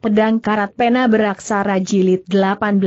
Pedang Karat Pena Beraksara Jilid 18.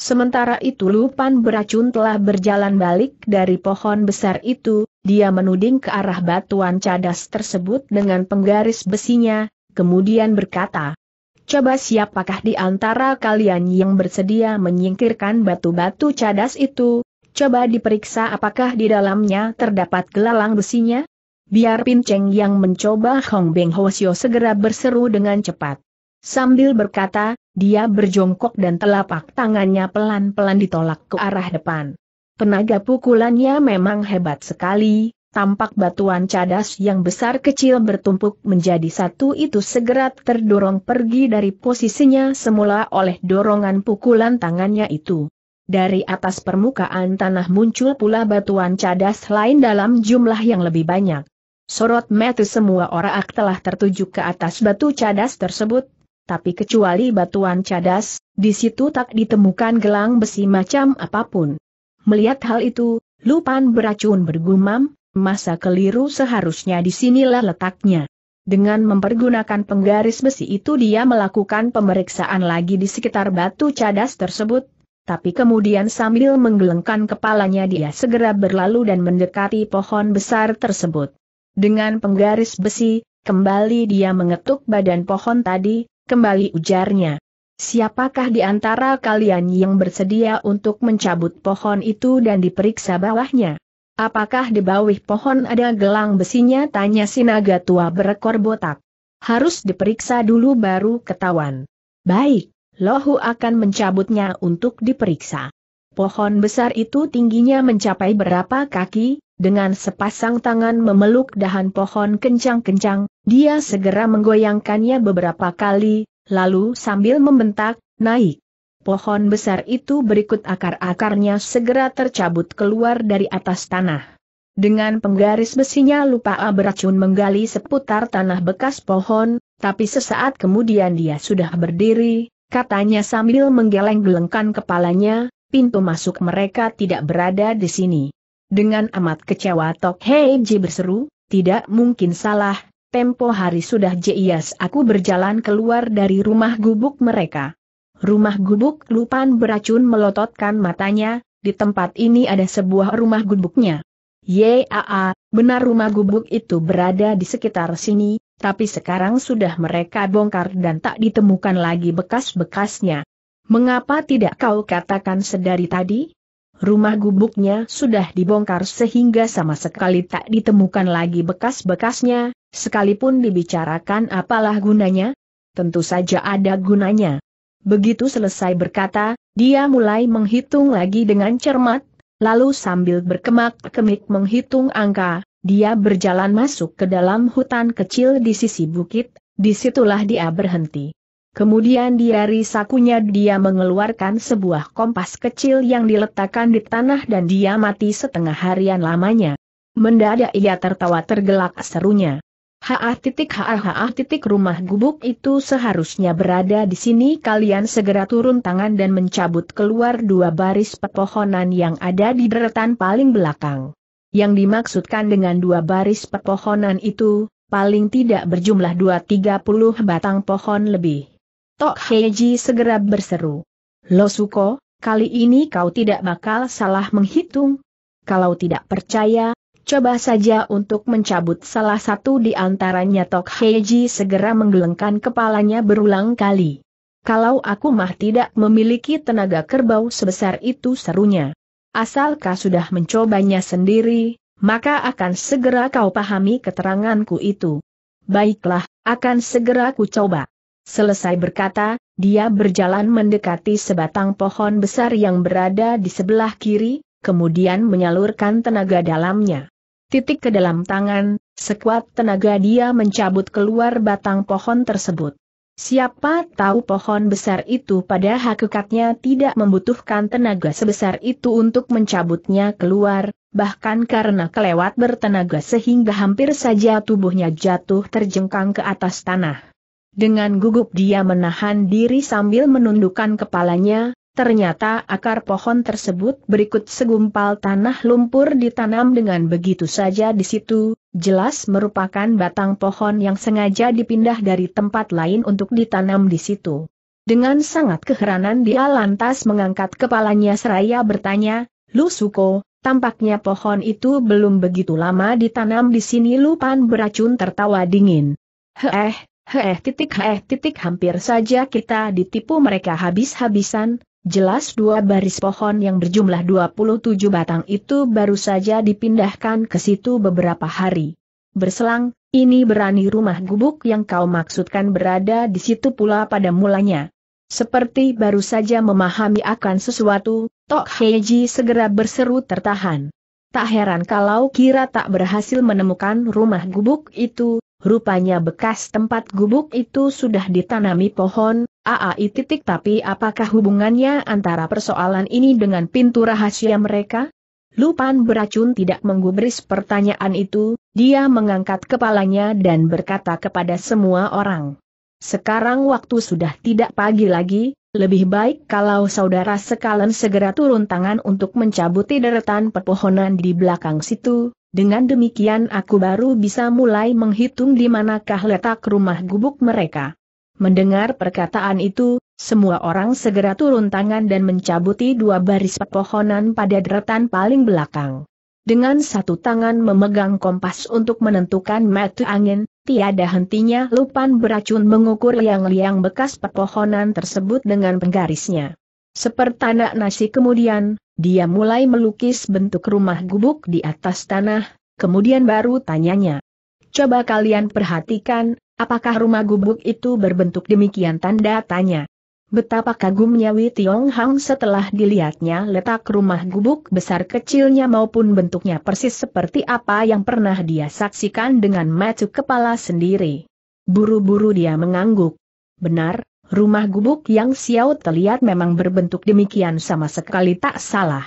Sementara itu lupan beracun telah berjalan balik dari pohon besar itu, dia menuding ke arah batuan cadas tersebut dengan penggaris besinya, kemudian berkata, Coba siapakah di antara kalian yang bersedia menyingkirkan batu-batu cadas itu, coba diperiksa apakah di dalamnya terdapat gelalang besinya? Biar Pinceng yang mencoba Hong Beng Hosio segera berseru dengan cepat. Sambil berkata, dia berjongkok dan telapak tangannya pelan-pelan ditolak ke arah depan. Tenaga pukulannya memang hebat sekali, tampak batuan cadas yang besar kecil bertumpuk menjadi satu itu segera terdorong pergi dari posisinya semula oleh dorongan pukulan tangannya itu. Dari atas permukaan tanah muncul pula batuan cadas lain dalam jumlah yang lebih banyak. Sorot mata semua orang telah tertuju ke atas batu cadas tersebut, tapi kecuali batuan cadas, di situ tak ditemukan gelang besi macam apapun. Melihat hal itu, Lupan beracun bergumam, masa keliru seharusnya disinilah letaknya. Dengan mempergunakan penggaris besi itu dia melakukan pemeriksaan lagi di sekitar batu cadas tersebut, tapi kemudian sambil menggelengkan kepalanya dia segera berlalu dan mendekati pohon besar tersebut. Dengan penggaris besi, kembali dia mengetuk badan pohon tadi, kembali ujarnya. Siapakah di antara kalian yang bersedia untuk mencabut pohon itu dan diperiksa bawahnya? Apakah di bawah pohon ada gelang besinya? Tanya si naga tua berekor botak. Harus diperiksa dulu baru ketahuan. Baik, Lohu akan mencabutnya untuk diperiksa. Pohon besar itu tingginya mencapai berapa kaki? dengan sepasang tangan memeluk dahan pohon kencang-kencang, dia segera menggoyangkannya beberapa kali, lalu sambil membentak, naik. Pohon besar itu berikut akar-akarnya segera tercabut keluar dari atas tanah. Dengan penggaris besinya lupa beracun menggali seputar tanah bekas pohon, tapi sesaat kemudian dia sudah berdiri, katanya sambil menggeleng-gelengkan kepalanya, pintu masuk mereka tidak berada di sini. Dengan amat kecewa Tok Hei Ji berseru, tidak mungkin salah, tempo hari sudah Jias aku berjalan keluar dari rumah gubuk mereka. Rumah gubuk lupan beracun melototkan matanya, di tempat ini ada sebuah rumah gubuknya. Yaa, benar rumah gubuk itu berada di sekitar sini, tapi sekarang sudah mereka bongkar dan tak ditemukan lagi bekas-bekasnya. Mengapa tidak kau katakan sedari tadi? rumah gubuknya sudah dibongkar sehingga sama sekali tak ditemukan lagi bekas-bekasnya, sekalipun dibicarakan apalah gunanya? Tentu saja ada gunanya. Begitu selesai berkata, dia mulai menghitung lagi dengan cermat, lalu sambil berkemak-kemik menghitung angka, dia berjalan masuk ke dalam hutan kecil di sisi bukit, disitulah dia berhenti. Kemudian dari sakunya dia mengeluarkan sebuah kompas kecil yang diletakkan di tanah dan dia mati setengah harian lamanya. Mendadak ia tertawa tergelak serunya. Haah titik haah haah titik rumah gubuk itu seharusnya berada di sini kalian segera turun tangan dan mencabut keluar dua baris pepohonan yang ada di deretan paling belakang. Yang dimaksudkan dengan dua baris pepohonan itu, paling tidak berjumlah dua tiga puluh batang pohon lebih. Tok Heiji segera berseru. Lo Suko, kali ini kau tidak bakal salah menghitung. Kalau tidak percaya, coba saja untuk mencabut salah satu di antaranya Tok Heiji segera menggelengkan kepalanya berulang kali. Kalau aku mah tidak memiliki tenaga kerbau sebesar itu serunya. Asalkah sudah mencobanya sendiri, maka akan segera kau pahami keteranganku itu. Baiklah, akan segera ku coba. Selesai berkata, dia berjalan mendekati sebatang pohon besar yang berada di sebelah kiri, kemudian menyalurkan tenaga dalamnya. Titik ke dalam tangan, sekuat tenaga dia mencabut keluar batang pohon tersebut. Siapa tahu pohon besar itu pada hakikatnya tidak membutuhkan tenaga sebesar itu untuk mencabutnya keluar, bahkan karena kelewat bertenaga sehingga hampir saja tubuhnya jatuh terjengkang ke atas tanah. Dengan gugup dia menahan diri sambil menundukkan kepalanya, ternyata akar pohon tersebut berikut segumpal tanah lumpur ditanam dengan begitu saja di situ, jelas merupakan batang pohon yang sengaja dipindah dari tempat lain untuk ditanam di situ. Dengan sangat keheranan dia lantas mengangkat kepalanya seraya bertanya, Lu Suko, tampaknya pohon itu belum begitu lama ditanam di sini Lupan beracun tertawa dingin. Heeh, Heh titik heh titik hampir saja kita ditipu mereka habis-habisan, jelas dua baris pohon yang berjumlah 27 batang itu baru saja dipindahkan ke situ beberapa hari. Berselang, ini berani rumah gubuk yang kau maksudkan berada di situ pula pada mulanya. Seperti baru saja memahami akan sesuatu, Tok Heiji segera berseru tertahan. Tak heran kalau kira tak berhasil menemukan rumah gubuk itu, Rupanya bekas tempat gubuk itu sudah ditanami pohon, aai titik tapi apakah hubungannya antara persoalan ini dengan pintu rahasia mereka? Lupan beracun tidak menggubris pertanyaan itu, dia mengangkat kepalanya dan berkata kepada semua orang. Sekarang waktu sudah tidak pagi lagi, lebih baik kalau saudara sekalian segera turun tangan untuk mencabuti deretan pepohonan di belakang situ, dengan demikian aku baru bisa mulai menghitung di manakah letak rumah gubuk mereka. Mendengar perkataan itu, semua orang segera turun tangan dan mencabuti dua baris pepohonan pada deretan paling belakang. Dengan satu tangan memegang kompas untuk menentukan metu angin, tiada hentinya lupan beracun mengukur liang-liang bekas pepohonan tersebut dengan penggarisnya. Sepertanak nasi kemudian, dia mulai melukis bentuk rumah gubuk di atas tanah, kemudian baru tanyanya. Coba kalian perhatikan, apakah rumah gubuk itu berbentuk demikian tanda tanya. Betapa kagumnya Wei Tiong Hang setelah dilihatnya letak rumah gubuk besar kecilnya maupun bentuknya persis seperti apa yang pernah dia saksikan dengan mata kepala sendiri. Buru-buru dia mengangguk. Benar, Rumah gubuk yang Xiao terlihat memang berbentuk demikian sama sekali tak salah.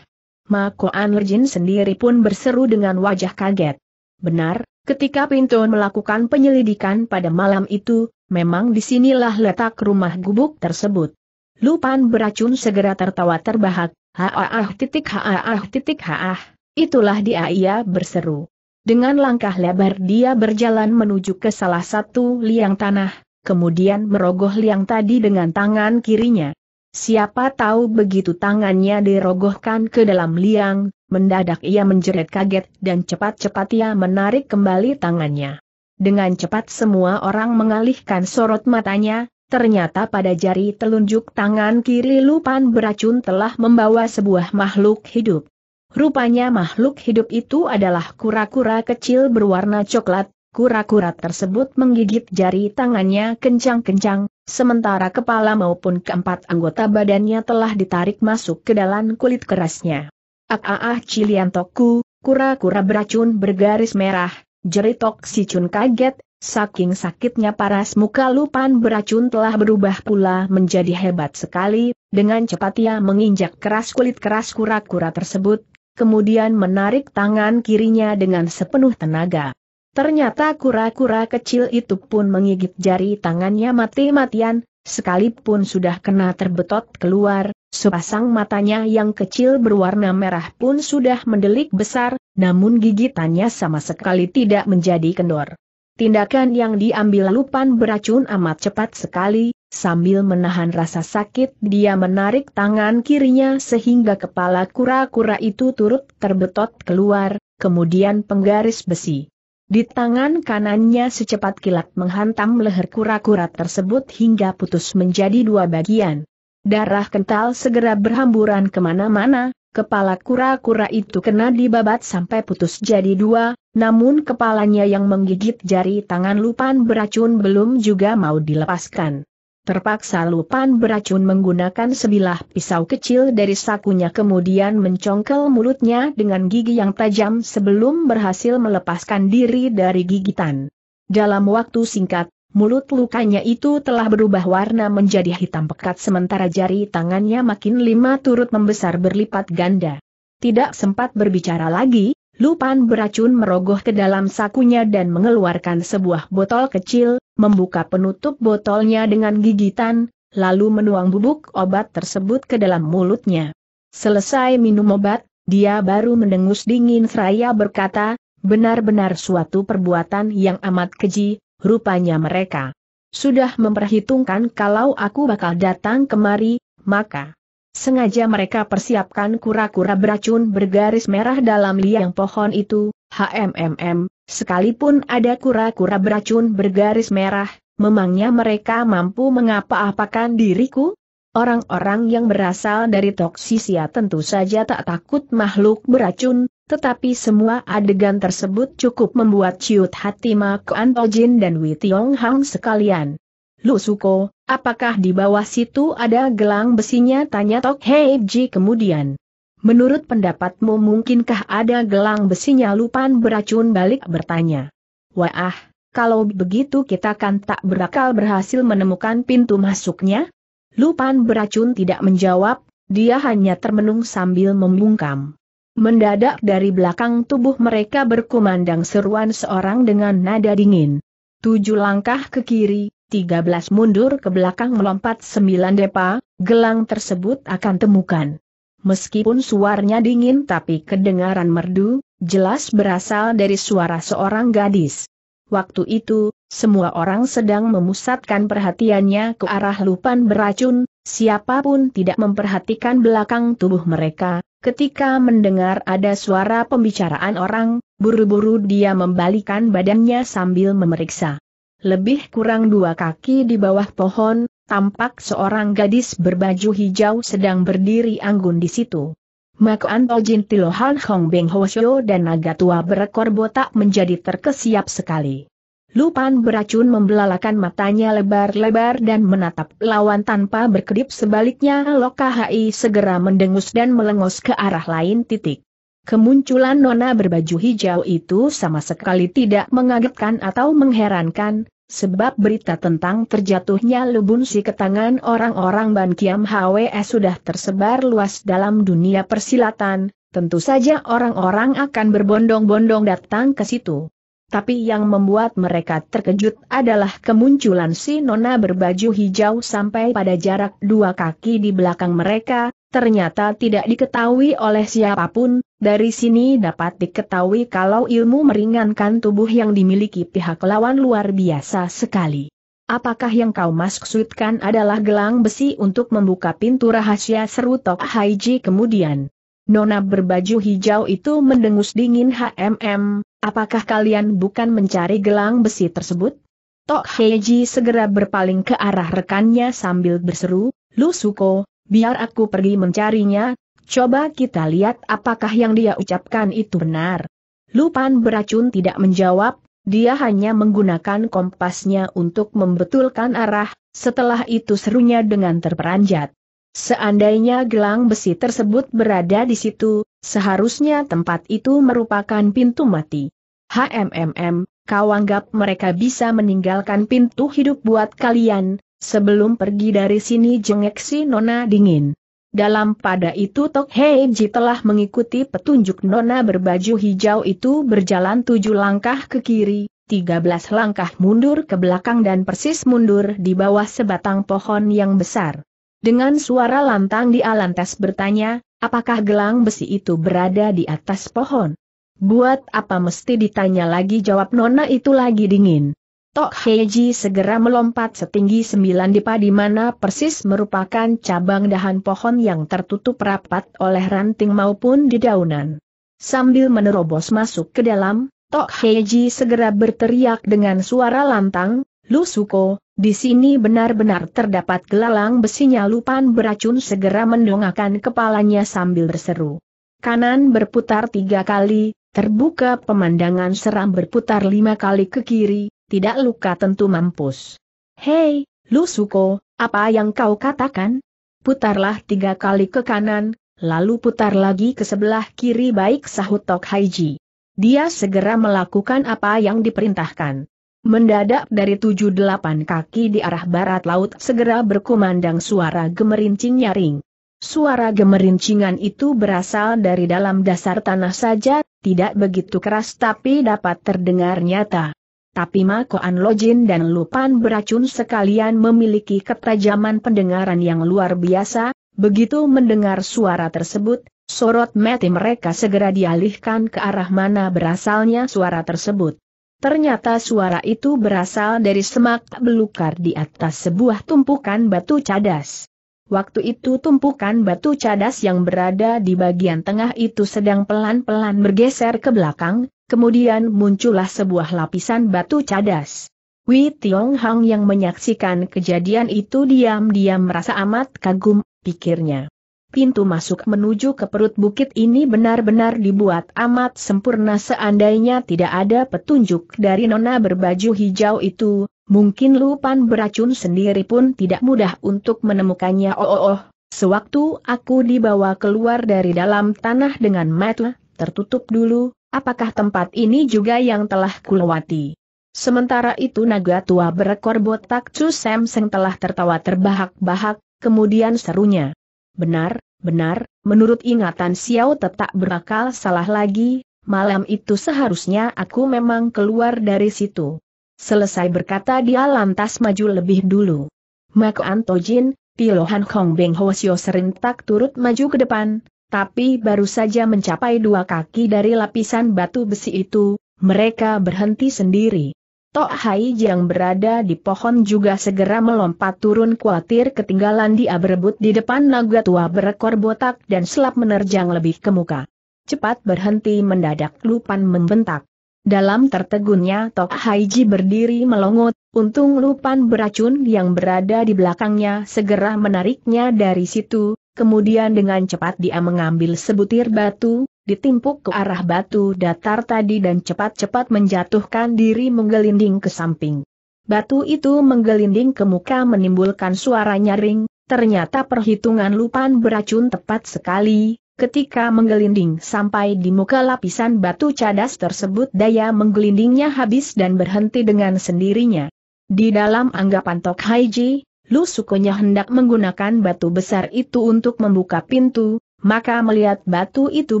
Ma Koan Lejin sendiri pun berseru dengan wajah kaget. Benar, ketika Pinto melakukan penyelidikan pada malam itu, memang disinilah letak rumah gubuk tersebut. Lupan beracun segera tertawa terbahak, haah titik haah titik haah, itulah dia ia berseru. Dengan langkah lebar dia berjalan menuju ke salah satu liang tanah, kemudian merogoh liang tadi dengan tangan kirinya. Siapa tahu begitu tangannya dirogohkan ke dalam liang, mendadak ia menjerit kaget dan cepat-cepat ia menarik kembali tangannya. Dengan cepat semua orang mengalihkan sorot matanya, ternyata pada jari telunjuk tangan kiri lupan beracun telah membawa sebuah makhluk hidup. Rupanya makhluk hidup itu adalah kura-kura kecil berwarna coklat, Kura-kura tersebut menggigit jari tangannya kencang-kencang, sementara kepala maupun keempat anggota badannya telah ditarik masuk ke dalam kulit kerasnya. Ah, ah, ah Ciliantoku, kura-kura beracun bergaris merah, jeritok si Cun kaget, saking sakitnya paras muka lupan beracun telah berubah pula menjadi hebat sekali, dengan cepat ia menginjak keras kulit keras kura-kura tersebut, kemudian menarik tangan kirinya dengan sepenuh tenaga. Ternyata kura-kura kecil itu pun menggigit jari tangannya mati-matian, sekalipun sudah kena terbetot keluar, sepasang matanya yang kecil berwarna merah pun sudah mendelik besar, namun gigitannya sama sekali tidak menjadi kendor. Tindakan yang diambil lupan beracun amat cepat sekali, sambil menahan rasa sakit dia menarik tangan kirinya sehingga kepala kura-kura itu turut terbetot keluar, kemudian penggaris besi. Di tangan kanannya secepat kilat menghantam leher kura-kura tersebut hingga putus menjadi dua bagian. Darah kental segera berhamburan kemana-mana, kepala kura-kura itu kena dibabat sampai putus jadi dua, namun kepalanya yang menggigit jari tangan lupan beracun belum juga mau dilepaskan. Terpaksa Lupan beracun menggunakan sebilah pisau kecil dari sakunya kemudian mencongkel mulutnya dengan gigi yang tajam sebelum berhasil melepaskan diri dari gigitan. Dalam waktu singkat, mulut lukanya itu telah berubah warna menjadi hitam pekat sementara jari tangannya makin lima turut membesar berlipat ganda. Tidak sempat berbicara lagi, Lupan beracun merogoh ke dalam sakunya dan mengeluarkan sebuah botol kecil, membuka penutup botolnya dengan gigitan, lalu menuang bubuk obat tersebut ke dalam mulutnya. Selesai minum obat, dia baru mendengus dingin seraya berkata, benar-benar suatu perbuatan yang amat keji, rupanya mereka. Sudah memperhitungkan kalau aku bakal datang kemari, maka Sengaja mereka persiapkan kura-kura beracun bergaris merah dalam liang pohon itu, HMMM, sekalipun ada kura-kura beracun bergaris merah, memangnya mereka mampu mengapa-apakan diriku? Orang-orang yang berasal dari toksisia tentu saja tak takut makhluk beracun, tetapi semua adegan tersebut cukup membuat ciut hati Ma Kuan Tojin dan Wei Tiong Hang sekalian. Lusuko, apakah di bawah situ ada gelang besinya? Tanya Tok Ji kemudian. Menurut pendapatmu mungkinkah ada gelang besinya? Lupan beracun balik bertanya. Wah, kalau begitu kita kan tak berakal berhasil menemukan pintu masuknya? Lupan beracun tidak menjawab, dia hanya termenung sambil membungkam. Mendadak dari belakang tubuh mereka berkumandang seruan seorang dengan nada dingin. Tujuh langkah ke kiri, 13 mundur ke belakang melompat 9 depa, gelang tersebut akan temukan. Meskipun suaranya dingin tapi kedengaran merdu, jelas berasal dari suara seorang gadis. Waktu itu, semua orang sedang memusatkan perhatiannya ke arah lupan beracun, siapapun tidak memperhatikan belakang tubuh mereka, ketika mendengar ada suara pembicaraan orang, buru-buru dia membalikan badannya sambil memeriksa. Lebih kurang dua kaki di bawah pohon, tampak seorang gadis berbaju hijau sedang berdiri anggun di situ. Maka Tilo Tilohan Hong Beng Hosyo dan naga tua berekor botak menjadi terkesiap sekali. Lupan beracun membelalakan matanya lebar-lebar dan menatap lawan tanpa berkedip sebaliknya Loka segera mendengus dan melengos ke arah lain titik. Kemunculan nona berbaju hijau itu sama sekali tidak mengagetkan atau mengherankan, sebab berita tentang terjatuhnya Lubun Si ke tangan orang-orang Ban Kiam Hwe sudah tersebar luas dalam dunia persilatan, tentu saja orang-orang akan berbondong-bondong datang ke situ. Tapi yang membuat mereka terkejut adalah kemunculan si nona berbaju hijau sampai pada jarak dua kaki di belakang mereka, ternyata tidak diketahui oleh siapapun, dari sini dapat diketahui kalau ilmu meringankan tubuh yang dimiliki pihak lawan luar biasa sekali. Apakah yang kau maksudkan adalah gelang besi untuk membuka pintu rahasia seru Tok Haiji kemudian? Nona berbaju hijau itu mendengus dingin HMM, apakah kalian bukan mencari gelang besi tersebut? Tok Heiji segera berpaling ke arah rekannya sambil berseru, Lu Suko, Biar aku pergi mencarinya, coba kita lihat apakah yang dia ucapkan itu benar. Lupan beracun tidak menjawab, dia hanya menggunakan kompasnya untuk membetulkan arah, setelah itu serunya dengan terperanjat. Seandainya gelang besi tersebut berada di situ, seharusnya tempat itu merupakan pintu mati. HMMM, kau anggap mereka bisa meninggalkan pintu hidup buat kalian, Sebelum pergi dari sini jengek si Nona dingin. Dalam pada itu Tok Hei Ji telah mengikuti petunjuk Nona berbaju hijau itu berjalan tujuh langkah ke kiri, tiga belas langkah mundur ke belakang dan persis mundur di bawah sebatang pohon yang besar. Dengan suara lantang di lantas bertanya, apakah gelang besi itu berada di atas pohon? Buat apa mesti ditanya lagi jawab Nona itu lagi dingin. Tok Heiji segera melompat setinggi sembilan dipa di mana persis merupakan cabang dahan pohon yang tertutup rapat oleh ranting maupun dedaunan. Sambil menerobos masuk ke dalam, Tok Heiji segera berteriak dengan suara lantang, Lu Lusuko, di sini benar-benar terdapat gelalang besinya lupan beracun segera mendongakkan kepalanya sambil berseru. Kanan berputar tiga kali, terbuka pemandangan seram berputar lima kali ke kiri, tidak luka tentu mampus. Hei, Lusuko, apa yang kau katakan? Putarlah tiga kali ke kanan, lalu putar lagi ke sebelah kiri baik sahut Tok Haiji. Dia segera melakukan apa yang diperintahkan. Mendadak dari tujuh delapan kaki di arah barat laut segera berkumandang suara gemerincing nyaring. Suara gemerincingan itu berasal dari dalam dasar tanah saja, tidak begitu keras tapi dapat terdengar nyata tapi Makoan Lojin dan Lupan beracun sekalian memiliki ketajaman pendengaran yang luar biasa, begitu mendengar suara tersebut, sorot mati mereka segera dialihkan ke arah mana berasalnya suara tersebut. Ternyata suara itu berasal dari semak belukar di atas sebuah tumpukan batu cadas. Waktu itu tumpukan batu cadas yang berada di bagian tengah itu sedang pelan-pelan bergeser ke belakang, kemudian muncullah sebuah lapisan batu cadas. Wei Tiong Hang yang menyaksikan kejadian itu diam-diam merasa amat kagum, pikirnya. Pintu masuk menuju ke perut bukit ini benar-benar dibuat amat sempurna seandainya tidak ada petunjuk dari nona berbaju hijau itu, mungkin lupan beracun sendiri pun tidak mudah untuk menemukannya. Oh oh oh, sewaktu aku dibawa keluar dari dalam tanah dengan mata tertutup dulu, Apakah tempat ini juga yang telah kulewati? Sementara itu naga tua berekor botak Chu Samseng telah tertawa terbahak-bahak, kemudian serunya. Benar, benar, menurut ingatan Xiao tetap berakal salah lagi, malam itu seharusnya aku memang keluar dari situ. Selesai berkata dia lantas maju lebih dulu. Mako Antojin, Pilohan Hong Beng Hwasyo serentak turut maju ke depan, tapi baru saja mencapai dua kaki dari lapisan batu besi itu, mereka berhenti sendiri. Tok Hai yang berada di pohon juga segera melompat turun khawatir ketinggalan dia berebut di depan naga tua berekor botak dan selap menerjang lebih ke muka. Cepat berhenti mendadak Lupan membentak. Dalam tertegunnya Tok Haiji berdiri melongot, untung Lupan beracun yang berada di belakangnya segera menariknya dari situ, Kemudian dengan cepat dia mengambil sebutir batu, ditimpuk ke arah batu datar tadi dan cepat-cepat menjatuhkan diri menggelinding ke samping. Batu itu menggelinding ke muka menimbulkan suara nyaring, ternyata perhitungan lupan beracun tepat sekali, ketika menggelinding sampai di muka lapisan batu cadas tersebut daya menggelindingnya habis dan berhenti dengan sendirinya. Di dalam anggapan Tok Haiji, Lu Sukonya hendak menggunakan batu besar itu untuk membuka pintu, maka melihat batu itu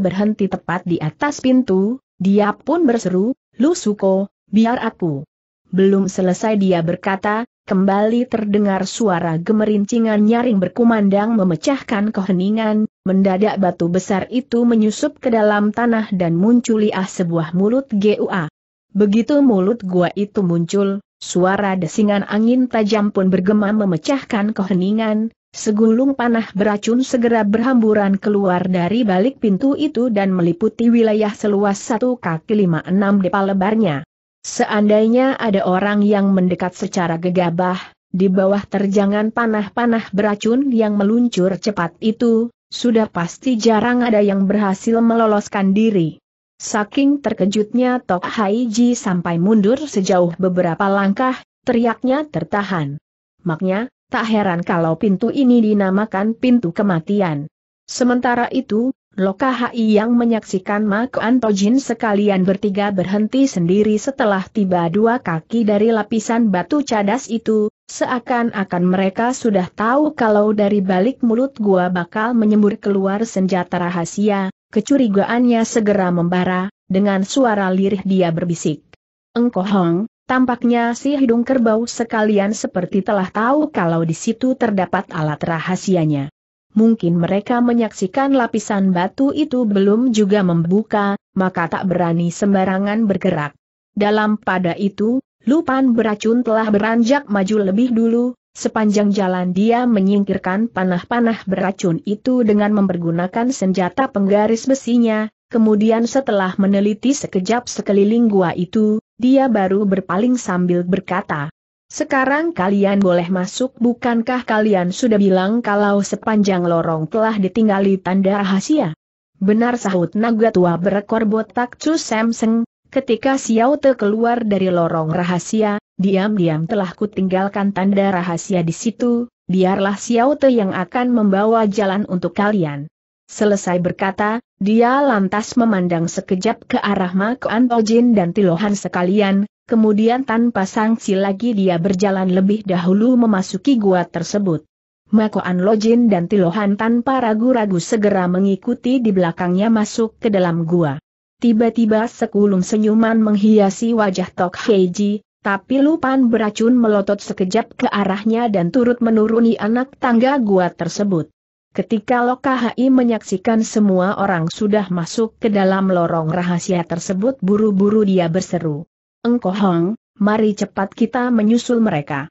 berhenti tepat di atas pintu, dia pun berseru, Lu Suko, biar aku. Belum selesai dia berkata, kembali terdengar suara gemerincingan nyaring berkumandang memecahkan keheningan, mendadak batu besar itu menyusup ke dalam tanah dan munculiah sebuah mulut gua. Begitu mulut gua itu muncul, Suara desingan angin tajam pun bergema memecahkan keheningan, segulung panah beracun segera berhamburan keluar dari balik pintu itu dan meliputi wilayah seluas satu kaki lima enam depa lebarnya. Seandainya ada orang yang mendekat secara gegabah, di bawah terjangan panah-panah beracun yang meluncur cepat itu, sudah pasti jarang ada yang berhasil meloloskan diri. Saking terkejutnya Tok Haiji sampai mundur sejauh beberapa langkah, teriaknya tertahan. Maknya, tak heran kalau pintu ini dinamakan pintu kematian. Sementara itu, Loka Hai yang menyaksikan Mak Antojin sekalian bertiga berhenti sendiri setelah tiba dua kaki dari lapisan batu cadas itu, seakan-akan mereka sudah tahu kalau dari balik mulut gua bakal menyembur keluar senjata rahasia, Kecurigaannya segera membara, dengan suara lirih dia berbisik. Engkohong, tampaknya si hidung kerbau sekalian seperti telah tahu kalau di situ terdapat alat rahasianya. Mungkin mereka menyaksikan lapisan batu itu belum juga membuka, maka tak berani sembarangan bergerak. Dalam pada itu, lupan beracun telah beranjak maju lebih dulu, Sepanjang jalan dia menyingkirkan panah-panah beracun itu dengan mempergunakan senjata penggaris besinya, kemudian setelah meneliti sekejap sekeliling gua itu, dia baru berpaling sambil berkata, sekarang kalian boleh masuk bukankah kalian sudah bilang kalau sepanjang lorong telah ditinggali tanda rahasia? Benar sahut naga tua berekor botak Chu Samseng, Ketika Xiao Te keluar dari lorong rahasia, diam-diam telah kutinggalkan tanda rahasia di situ, biarlah Xiao Te yang akan membawa jalan untuk kalian. Selesai berkata, dia lantas memandang sekejap ke arah Makoan Tojin dan Tilohan sekalian, kemudian tanpa sanksi lagi dia berjalan lebih dahulu memasuki gua tersebut. Makoan Lojin dan Tilohan tanpa ragu-ragu segera mengikuti di belakangnya masuk ke dalam gua. Tiba-tiba sekulum senyuman menghiasi wajah Tok Heiji, tapi lupan beracun melotot sekejap ke arahnya dan turut menuruni anak tangga gua tersebut. Ketika Lokahai menyaksikan semua orang sudah masuk ke dalam lorong rahasia tersebut buru-buru dia berseru. Engkoh Hong, mari cepat kita menyusul mereka.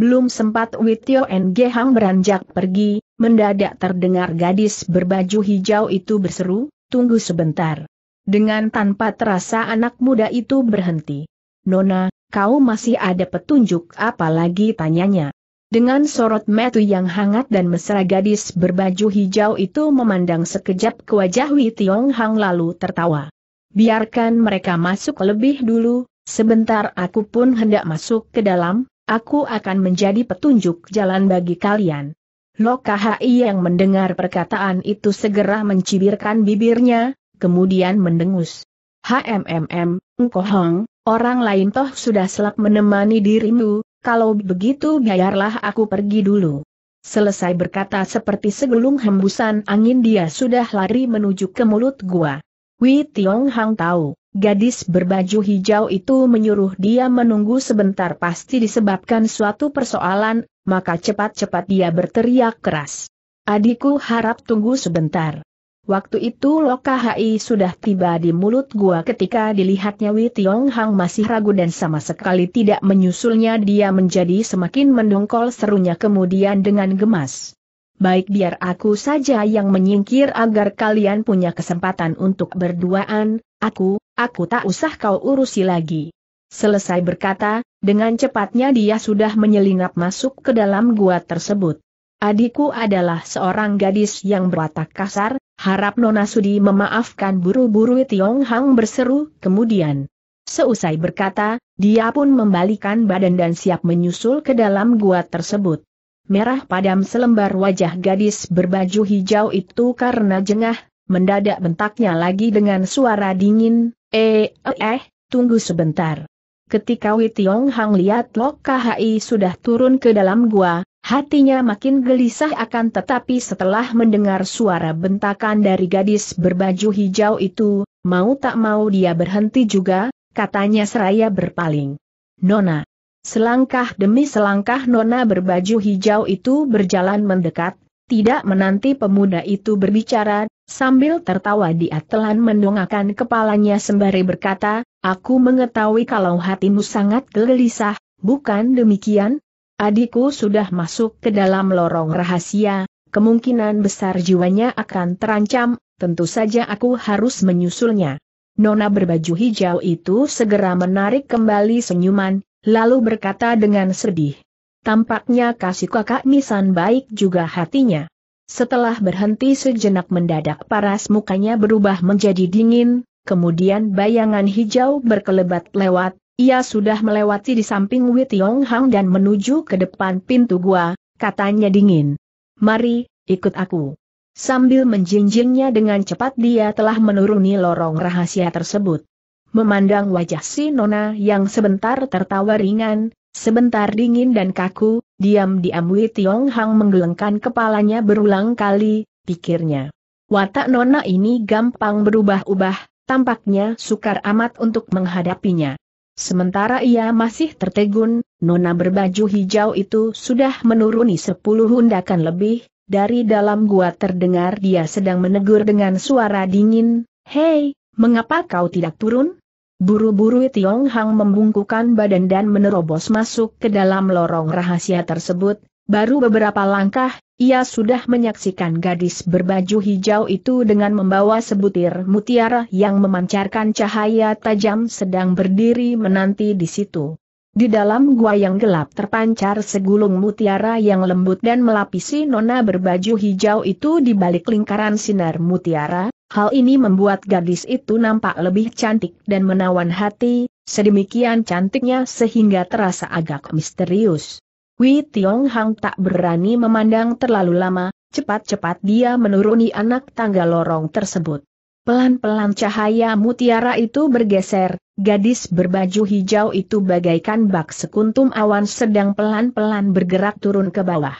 Belum sempat Witio NG Hang beranjak pergi, mendadak terdengar gadis berbaju hijau itu berseru, tunggu sebentar. Dengan tanpa terasa anak muda itu berhenti. Nona, kau masih ada petunjuk Apalagi lagi tanyanya. Dengan sorot metu yang hangat dan mesra gadis berbaju hijau itu memandang sekejap ke wajah Wei Tiong Hang lalu tertawa. Biarkan mereka masuk lebih dulu, sebentar aku pun hendak masuk ke dalam, aku akan menjadi petunjuk jalan bagi kalian. Lokahai yang mendengar perkataan itu segera mencibirkan bibirnya, kemudian mendengus. HMMM, Hong, orang lain toh sudah selak menemani dirimu, kalau begitu biarlah aku pergi dulu. Selesai berkata seperti segelung hembusan angin dia sudah lari menuju ke mulut gua. Wei Tiong Hang tahu, gadis berbaju hijau itu menyuruh dia menunggu sebentar pasti disebabkan suatu persoalan, maka cepat-cepat dia berteriak keras. Adikku harap tunggu sebentar. Waktu itu Loka sudah tiba di mulut gua ketika dilihatnya Wei Tiong Hang masih ragu dan sama sekali tidak menyusulnya dia menjadi semakin mendongkol serunya kemudian dengan gemas. Baik biar aku saja yang menyingkir agar kalian punya kesempatan untuk berduaan, aku, aku tak usah kau urusi lagi. Selesai berkata, dengan cepatnya dia sudah menyelinap masuk ke dalam gua tersebut. Adikku adalah seorang gadis yang berwatak kasar, Harap Nona Sudi memaafkan buru-buru Tiong Hang berseru, kemudian. Seusai berkata, dia pun membalikan badan dan siap menyusul ke dalam gua tersebut. Merah padam selembar wajah gadis berbaju hijau itu karena jengah, mendadak bentaknya lagi dengan suara dingin, eh, eh, eh tunggu sebentar. Ketika Witiong Hang lihat Lok KHI sudah turun ke dalam gua, hatinya makin gelisah akan tetapi setelah mendengar suara bentakan dari gadis berbaju hijau itu, mau tak mau dia berhenti juga, katanya seraya berpaling. Nona. Selangkah demi selangkah Nona berbaju hijau itu berjalan mendekat, tidak menanti pemuda itu berbicara, sambil tertawa dia telan mendongakkan kepalanya sembari berkata, Aku mengetahui kalau hatimu sangat gelisah, bukan demikian? Adikku sudah masuk ke dalam lorong rahasia, kemungkinan besar jiwanya akan terancam, tentu saja aku harus menyusulnya. Nona berbaju hijau itu segera menarik kembali senyuman, lalu berkata dengan sedih, Tampaknya kasih kakak Nisan baik juga hatinya. Setelah berhenti sejenak mendadak paras mukanya berubah menjadi dingin, kemudian bayangan hijau berkelebat lewat, ia sudah melewati di samping Yong Hang dan menuju ke depan pintu gua, katanya dingin. Mari, ikut aku. Sambil menjinjingnya dengan cepat dia telah menuruni lorong rahasia tersebut. Memandang wajah si Nona yang sebentar tertawa ringan, Sebentar dingin dan kaku, diam-diam Wei Tiong Hang menggelengkan kepalanya berulang kali, pikirnya. Watak nona ini gampang berubah-ubah, tampaknya sukar amat untuk menghadapinya. Sementara ia masih tertegun, nona berbaju hijau itu sudah menuruni sepuluh undakan lebih, dari dalam gua terdengar dia sedang menegur dengan suara dingin, Hei, mengapa kau tidak turun? Buru-buru Tiong Hang membungkukan badan dan menerobos masuk ke dalam lorong rahasia tersebut, baru beberapa langkah, ia sudah menyaksikan gadis berbaju hijau itu dengan membawa sebutir mutiara yang memancarkan cahaya tajam sedang berdiri menanti di situ. Di dalam gua yang gelap terpancar segulung mutiara yang lembut dan melapisi nona berbaju hijau itu di balik lingkaran sinar mutiara, Hal ini membuat gadis itu nampak lebih cantik dan menawan hati, sedemikian cantiknya sehingga terasa agak misterius. Wei Tiong Hang tak berani memandang terlalu lama, cepat-cepat dia menuruni anak tangga lorong tersebut. Pelan-pelan cahaya mutiara itu bergeser, gadis berbaju hijau itu bagaikan bak sekuntum awan sedang pelan-pelan bergerak turun ke bawah.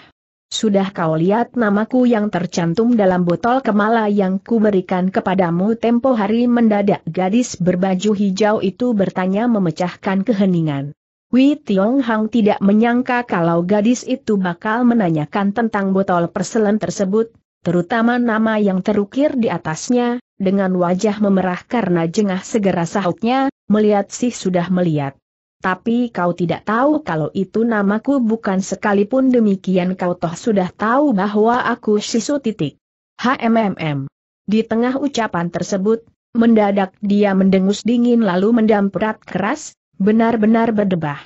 Sudah kau lihat namaku yang tercantum dalam botol kemala yang kuberikan kepadamu tempo hari mendadak gadis berbaju hijau itu bertanya memecahkan keheningan. Wei Tiong Hang tidak menyangka kalau gadis itu bakal menanyakan tentang botol perselen tersebut, terutama nama yang terukir di atasnya, dengan wajah memerah karena jengah segera sahutnya, melihat sih sudah melihat. Tapi kau tidak tahu kalau itu namaku bukan sekalipun demikian kau toh sudah tahu bahwa aku sisu titik. HMMM. Di tengah ucapan tersebut, mendadak dia mendengus dingin lalu mendamprat keras, benar-benar berdebah.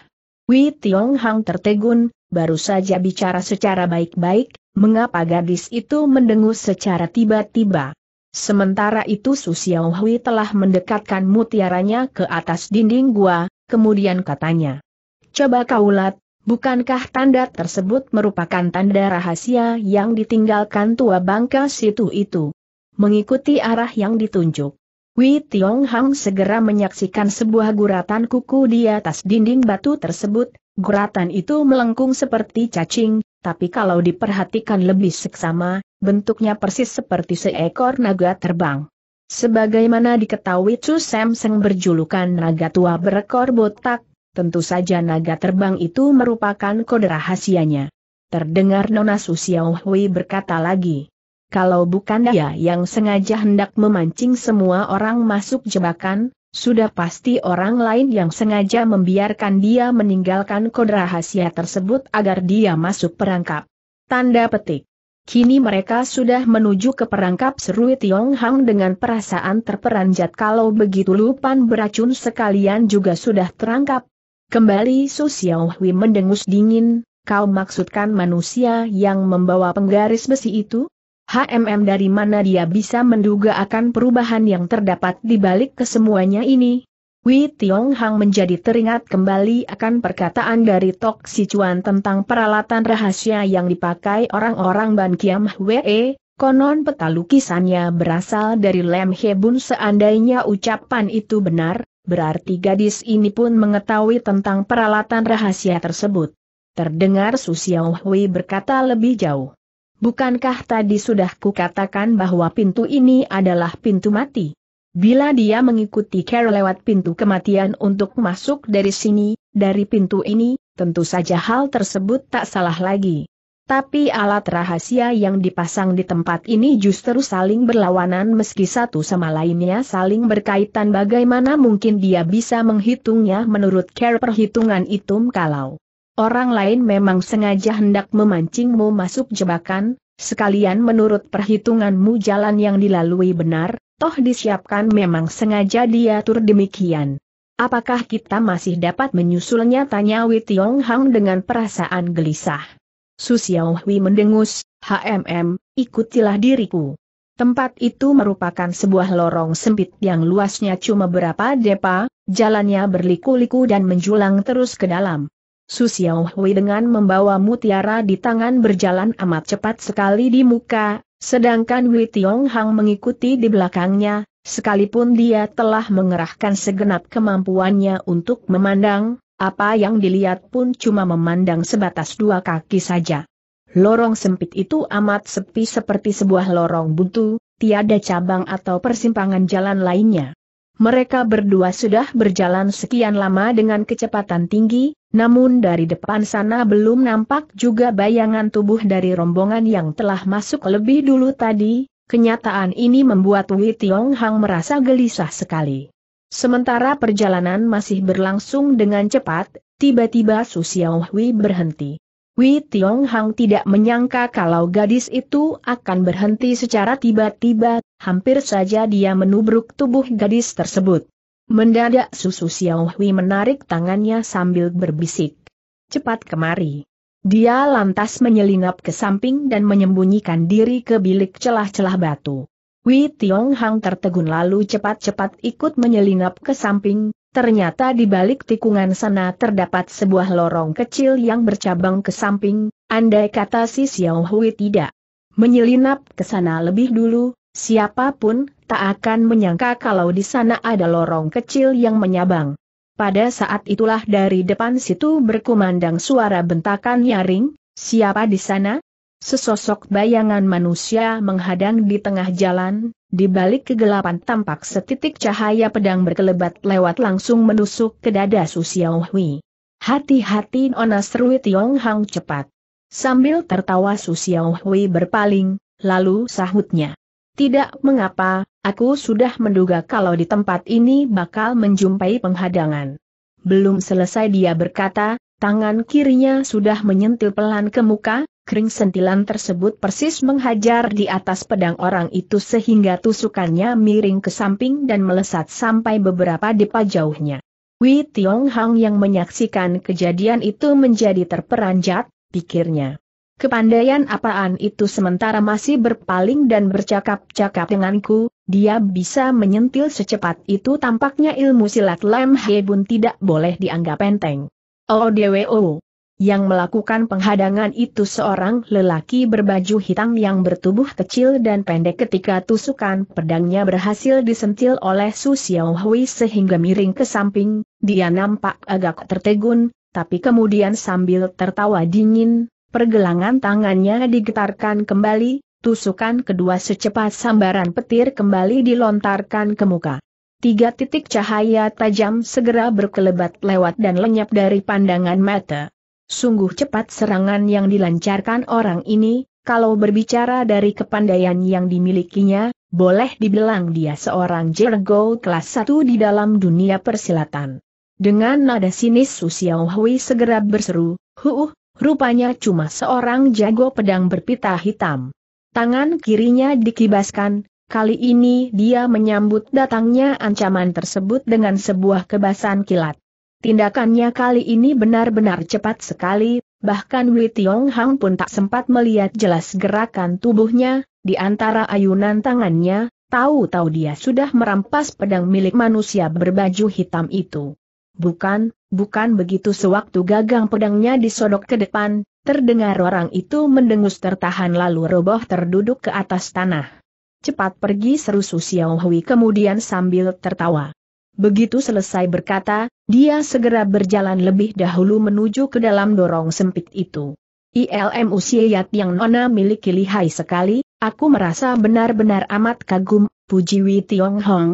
Wei Tiong Hang tertegun, baru saja bicara secara baik-baik, mengapa gadis itu mendengus secara tiba-tiba. Sementara itu Su Xiaohui telah mendekatkan mutiaranya ke atas dinding gua, kemudian katanya. Coba kau ulat, bukankah tanda tersebut merupakan tanda rahasia yang ditinggalkan tua bangka situ itu? Mengikuti arah yang ditunjuk. Wei Tiong Hang segera menyaksikan sebuah guratan kuku di atas dinding batu tersebut, guratan itu melengkung seperti cacing, tapi kalau diperhatikan lebih seksama, bentuknya persis seperti seekor naga terbang. Sebagaimana diketahui Chu Samseng berjulukan naga tua berekor botak, tentu saja naga terbang itu merupakan kode rahasianya. Terdengar Nona Susiao berkata lagi. Kalau bukan dia yang sengaja hendak memancing semua orang masuk jebakan, sudah pasti orang lain yang sengaja membiarkan dia meninggalkan kode rahasia tersebut agar dia masuk perangkap. Tanda petik. Kini mereka sudah menuju ke perangkap serui Tiong Hang dengan perasaan terperanjat kalau begitu lupan beracun sekalian juga sudah terangkap. Kembali Su Xiao mendengus dingin, kau maksudkan manusia yang membawa penggaris besi itu? HMM dari mana dia bisa menduga akan perubahan yang terdapat di balik kesemuanya ini? Wei Tiong Hang menjadi teringat kembali akan perkataan dari Tok Si Chuan tentang peralatan rahasia yang dipakai orang-orang Ban Kiam Hwee, konon peta lukisannya berasal dari Lem Hebun seandainya ucapan itu benar, berarti gadis ini pun mengetahui tentang peralatan rahasia tersebut. Terdengar Su Xiao Hui berkata lebih jauh. Bukankah tadi sudah kukatakan bahwa pintu ini adalah pintu mati? Bila dia mengikuti Carol lewat pintu kematian untuk masuk dari sini, dari pintu ini, tentu saja hal tersebut tak salah lagi. Tapi alat rahasia yang dipasang di tempat ini justru saling berlawanan meski satu sama lainnya saling berkaitan bagaimana mungkin dia bisa menghitungnya menurut care perhitungan itu kalau orang lain memang sengaja hendak memancingmu masuk jebakan, sekalian menurut perhitunganmu jalan yang dilalui benar, toh disiapkan memang sengaja diatur demikian. Apakah kita masih dapat menyusulnya tanya Wei Tiong Hang dengan perasaan gelisah. Su mendengus, HMM, ikutilah diriku. Tempat itu merupakan sebuah lorong sempit yang luasnya cuma berapa depa, jalannya berliku-liku dan menjulang terus ke dalam. Su dengan membawa mutiara di tangan berjalan amat cepat sekali di muka, Sedangkan Wei Tiong Hang mengikuti di belakangnya, sekalipun dia telah mengerahkan segenap kemampuannya untuk memandang, apa yang dilihat pun cuma memandang sebatas dua kaki saja. Lorong sempit itu amat sepi seperti sebuah lorong buntu, tiada cabang atau persimpangan jalan lainnya. Mereka berdua sudah berjalan sekian lama dengan kecepatan tinggi, namun dari depan sana belum nampak juga bayangan tubuh dari rombongan yang telah masuk lebih dulu tadi, kenyataan ini membuat Wei Tiong Hang merasa gelisah sekali. Sementara perjalanan masih berlangsung dengan cepat, tiba-tiba Su Xiao Hui berhenti. Wei Tiong Hang tidak menyangka kalau gadis itu akan berhenti secara tiba-tiba, hampir saja dia menubruk tubuh gadis tersebut. Mendadak Susu Xiao Hui menarik tangannya sambil berbisik. Cepat kemari. Dia lantas menyelinap ke samping dan menyembunyikan diri ke bilik celah-celah batu. Wei Tiong Hang tertegun lalu cepat-cepat ikut menyelinap ke samping, Ternyata di balik tikungan sana terdapat sebuah lorong kecil yang bercabang ke samping, andai kata si Xiao Hui tidak menyelinap ke sana lebih dulu, siapapun tak akan menyangka kalau di sana ada lorong kecil yang menyabang. Pada saat itulah dari depan situ berkumandang suara bentakan nyaring, siapa di sana? Sesosok bayangan manusia menghadang di tengah jalan, di balik kegelapan tampak setitik cahaya pedang berkelebat lewat langsung menusuk ke dada Su Xiaohui. Hati-hati Nona Serui Tiong Hang cepat. Sambil tertawa Su Xiaohui berpaling, lalu sahutnya. Tidak mengapa, aku sudah menduga kalau di tempat ini bakal menjumpai penghadangan. Belum selesai dia berkata, tangan kirinya sudah menyentil pelan ke muka, kering sentilan tersebut persis menghajar di atas pedang orang itu sehingga tusukannya miring ke samping dan melesat sampai beberapa depa jauhnya. Wei Tiong Hang yang menyaksikan kejadian itu menjadi terperanjat, pikirnya. Kepandaian apaan itu sementara masih berpaling dan bercakap-cakap denganku, dia bisa menyentil secepat itu tampaknya ilmu silat Lem Hebun tidak boleh dianggap enteng. Oh dewo, oh. Yang melakukan penghadangan itu seorang lelaki berbaju hitam yang bertubuh kecil dan pendek ketika tusukan pedangnya berhasil disentil oleh Su Xiao Hui sehingga miring ke samping, dia nampak agak tertegun, tapi kemudian sambil tertawa dingin, pergelangan tangannya digetarkan kembali, tusukan kedua secepat sambaran petir kembali dilontarkan ke muka. Tiga titik cahaya tajam segera berkelebat lewat dan lenyap dari pandangan mata. Sungguh cepat serangan yang dilancarkan orang ini, kalau berbicara dari kepandaian yang dimilikinya, boleh dibilang dia seorang jergo kelas 1 di dalam dunia persilatan. Dengan nada sinis Susiao Hui segera berseru, Huuh, rupanya cuma seorang jago pedang berpita hitam. Tangan kirinya dikibaskan, kali ini dia menyambut datangnya ancaman tersebut dengan sebuah kebasan kilat. Tindakannya kali ini benar-benar cepat sekali, bahkan Wei Tiong Hang pun tak sempat melihat jelas gerakan tubuhnya, di antara ayunan tangannya, tahu-tahu dia sudah merampas pedang milik manusia berbaju hitam itu. Bukan, bukan begitu sewaktu gagang pedangnya disodok ke depan, terdengar orang itu mendengus tertahan lalu roboh terduduk ke atas tanah. Cepat pergi seru Su Xiaohui kemudian sambil tertawa. Begitu selesai berkata, dia segera berjalan lebih dahulu menuju ke dalam dorong sempit itu. ILM usiyat yang Nona miliki lihai sekali, aku merasa benar-benar amat kagum, puji Wei Tiong Hong.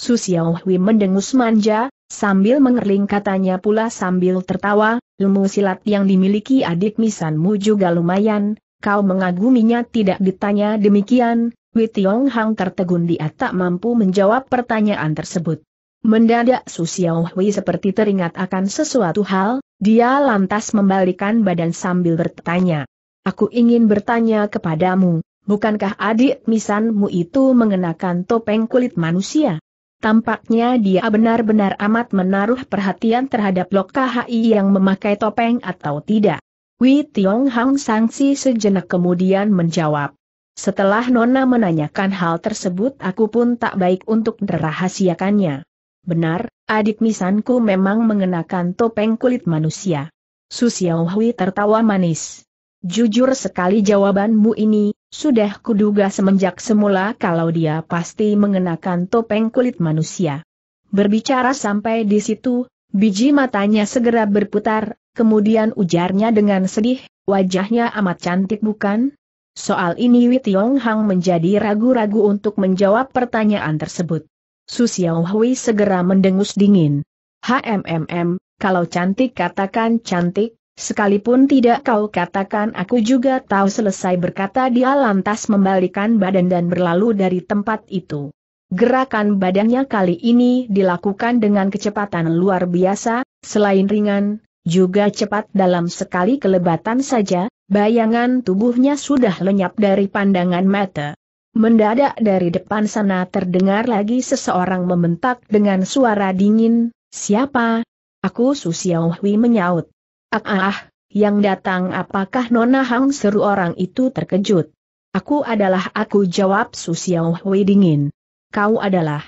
Su Xiao mendengus manja, sambil mengerling katanya pula sambil tertawa, ilmu silat yang dimiliki adik misanmu juga lumayan, kau mengaguminya tidak ditanya demikian, Wei Tiong Hong tertegun dia tak mampu menjawab pertanyaan tersebut. Mendadak Su Xiao seperti teringat akan sesuatu hal, dia lantas membalikan badan sambil bertanya. Aku ingin bertanya kepadamu, bukankah adik misanmu itu mengenakan topeng kulit manusia? Tampaknya dia benar-benar amat menaruh perhatian terhadap Lok KHI yang memakai topeng atau tidak. Wei Tiong Hang sangsi sejenak kemudian menjawab. Setelah Nona menanyakan hal tersebut aku pun tak baik untuk merahasiakannya. Benar, adik misanku memang mengenakan topeng kulit manusia. Susiauhui tertawa manis. Jujur sekali jawabanmu ini, sudah kuduga semenjak semula kalau dia pasti mengenakan topeng kulit manusia. Berbicara sampai di situ, biji matanya segera berputar, kemudian ujarnya dengan sedih, wajahnya amat cantik bukan? Soal ini Tiong Hang menjadi ragu-ragu untuk menjawab pertanyaan tersebut. Su Xiao segera mendengus dingin. HMMM, kalau cantik katakan cantik, sekalipun tidak kau katakan aku juga tahu selesai berkata dia lantas membalikan badan dan berlalu dari tempat itu. Gerakan badannya kali ini dilakukan dengan kecepatan luar biasa, selain ringan, juga cepat dalam sekali kelebatan saja, bayangan tubuhnya sudah lenyap dari pandangan mata. Mendadak dari depan sana terdengar lagi seseorang membentak dengan suara dingin, siapa? Aku Su Xiaohui menyaut. Ah, ah, ah, yang datang apakah Nona Hang seru orang itu terkejut. Aku adalah aku jawab Su Xiaohui dingin. Kau adalah.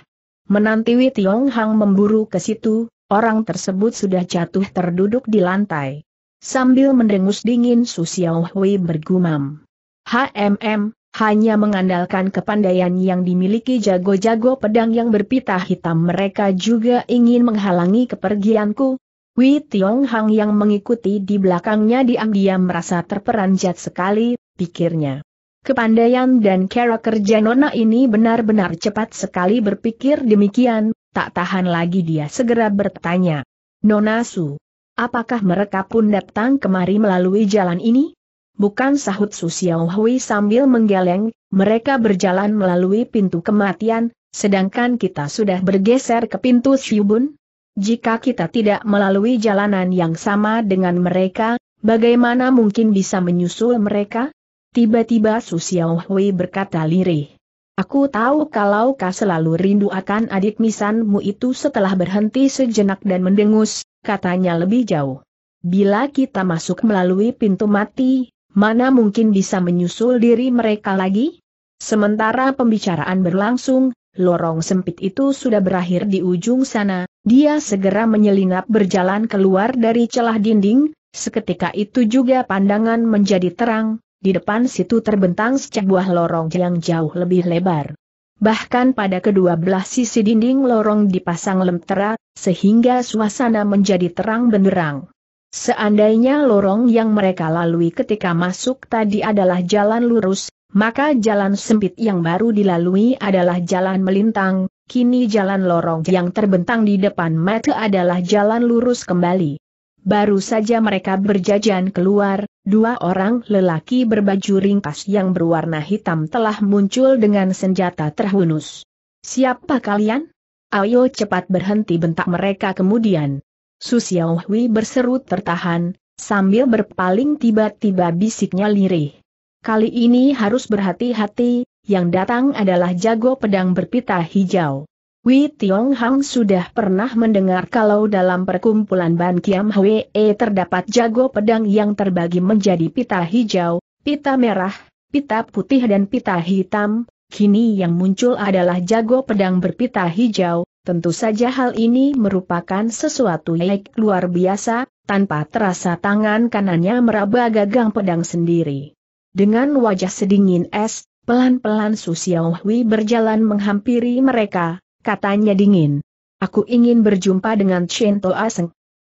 Menanti Wei Tiong Hang memburu ke situ, orang tersebut sudah jatuh terduduk di lantai. Sambil mendengus dingin Su Xiaohui bergumam. HMM, hanya mengandalkan kepandaian yang dimiliki jago-jago pedang yang berpita hitam mereka juga ingin menghalangi kepergianku. Wei Tiong Hang yang mengikuti di belakangnya diam-diam merasa terperanjat sekali, pikirnya. Kepandaian dan cara kerja Nona ini benar-benar cepat sekali berpikir demikian, tak tahan lagi dia segera bertanya. Nona Su, apakah mereka pun datang kemari melalui jalan ini? Bukan sahut Su Xiao sambil menggeleng, mereka berjalan melalui pintu kematian, sedangkan kita sudah bergeser ke pintu Siubun. Jika kita tidak melalui jalanan yang sama dengan mereka, bagaimana mungkin bisa menyusul mereka? Tiba-tiba Su Xiao berkata lirih. Aku tahu kalau kau selalu rindu akan adik misanmu itu setelah berhenti sejenak dan mendengus, katanya lebih jauh. Bila kita masuk melalui pintu mati, mana mungkin bisa menyusul diri mereka lagi? Sementara pembicaraan berlangsung, lorong sempit itu sudah berakhir di ujung sana, dia segera menyelinap berjalan keluar dari celah dinding, seketika itu juga pandangan menjadi terang, di depan situ terbentang sebuah lorong yang jauh lebih lebar. Bahkan pada kedua belah sisi dinding lorong dipasang lemtera, sehingga suasana menjadi terang benderang. Seandainya lorong yang mereka lalui ketika masuk tadi adalah jalan lurus, maka jalan sempit yang baru dilalui adalah jalan melintang, kini jalan lorong yang terbentang di depan mata adalah jalan lurus kembali. Baru saja mereka berjajan keluar, dua orang lelaki berbaju ringkas yang berwarna hitam telah muncul dengan senjata terhunus. Siapa kalian? Ayo cepat berhenti bentak mereka kemudian. Su Xiao berseru tertahan, sambil berpaling tiba-tiba bisiknya lirih. Kali ini harus berhati-hati, yang datang adalah jago pedang berpita hijau. Wei Tiong Hang sudah pernah mendengar kalau dalam perkumpulan Ban Kiam Hwee terdapat jago pedang yang terbagi menjadi pita hijau, pita merah, pita putih dan pita hitam, kini yang muncul adalah jago pedang berpita hijau, Tentu saja hal ini merupakan sesuatu yang luar biasa, tanpa terasa tangan kanannya meraba gagang pedang sendiri. Dengan wajah sedingin es, pelan-pelan Su berjalan menghampiri mereka, katanya dingin. Aku ingin berjumpa dengan Chen Toa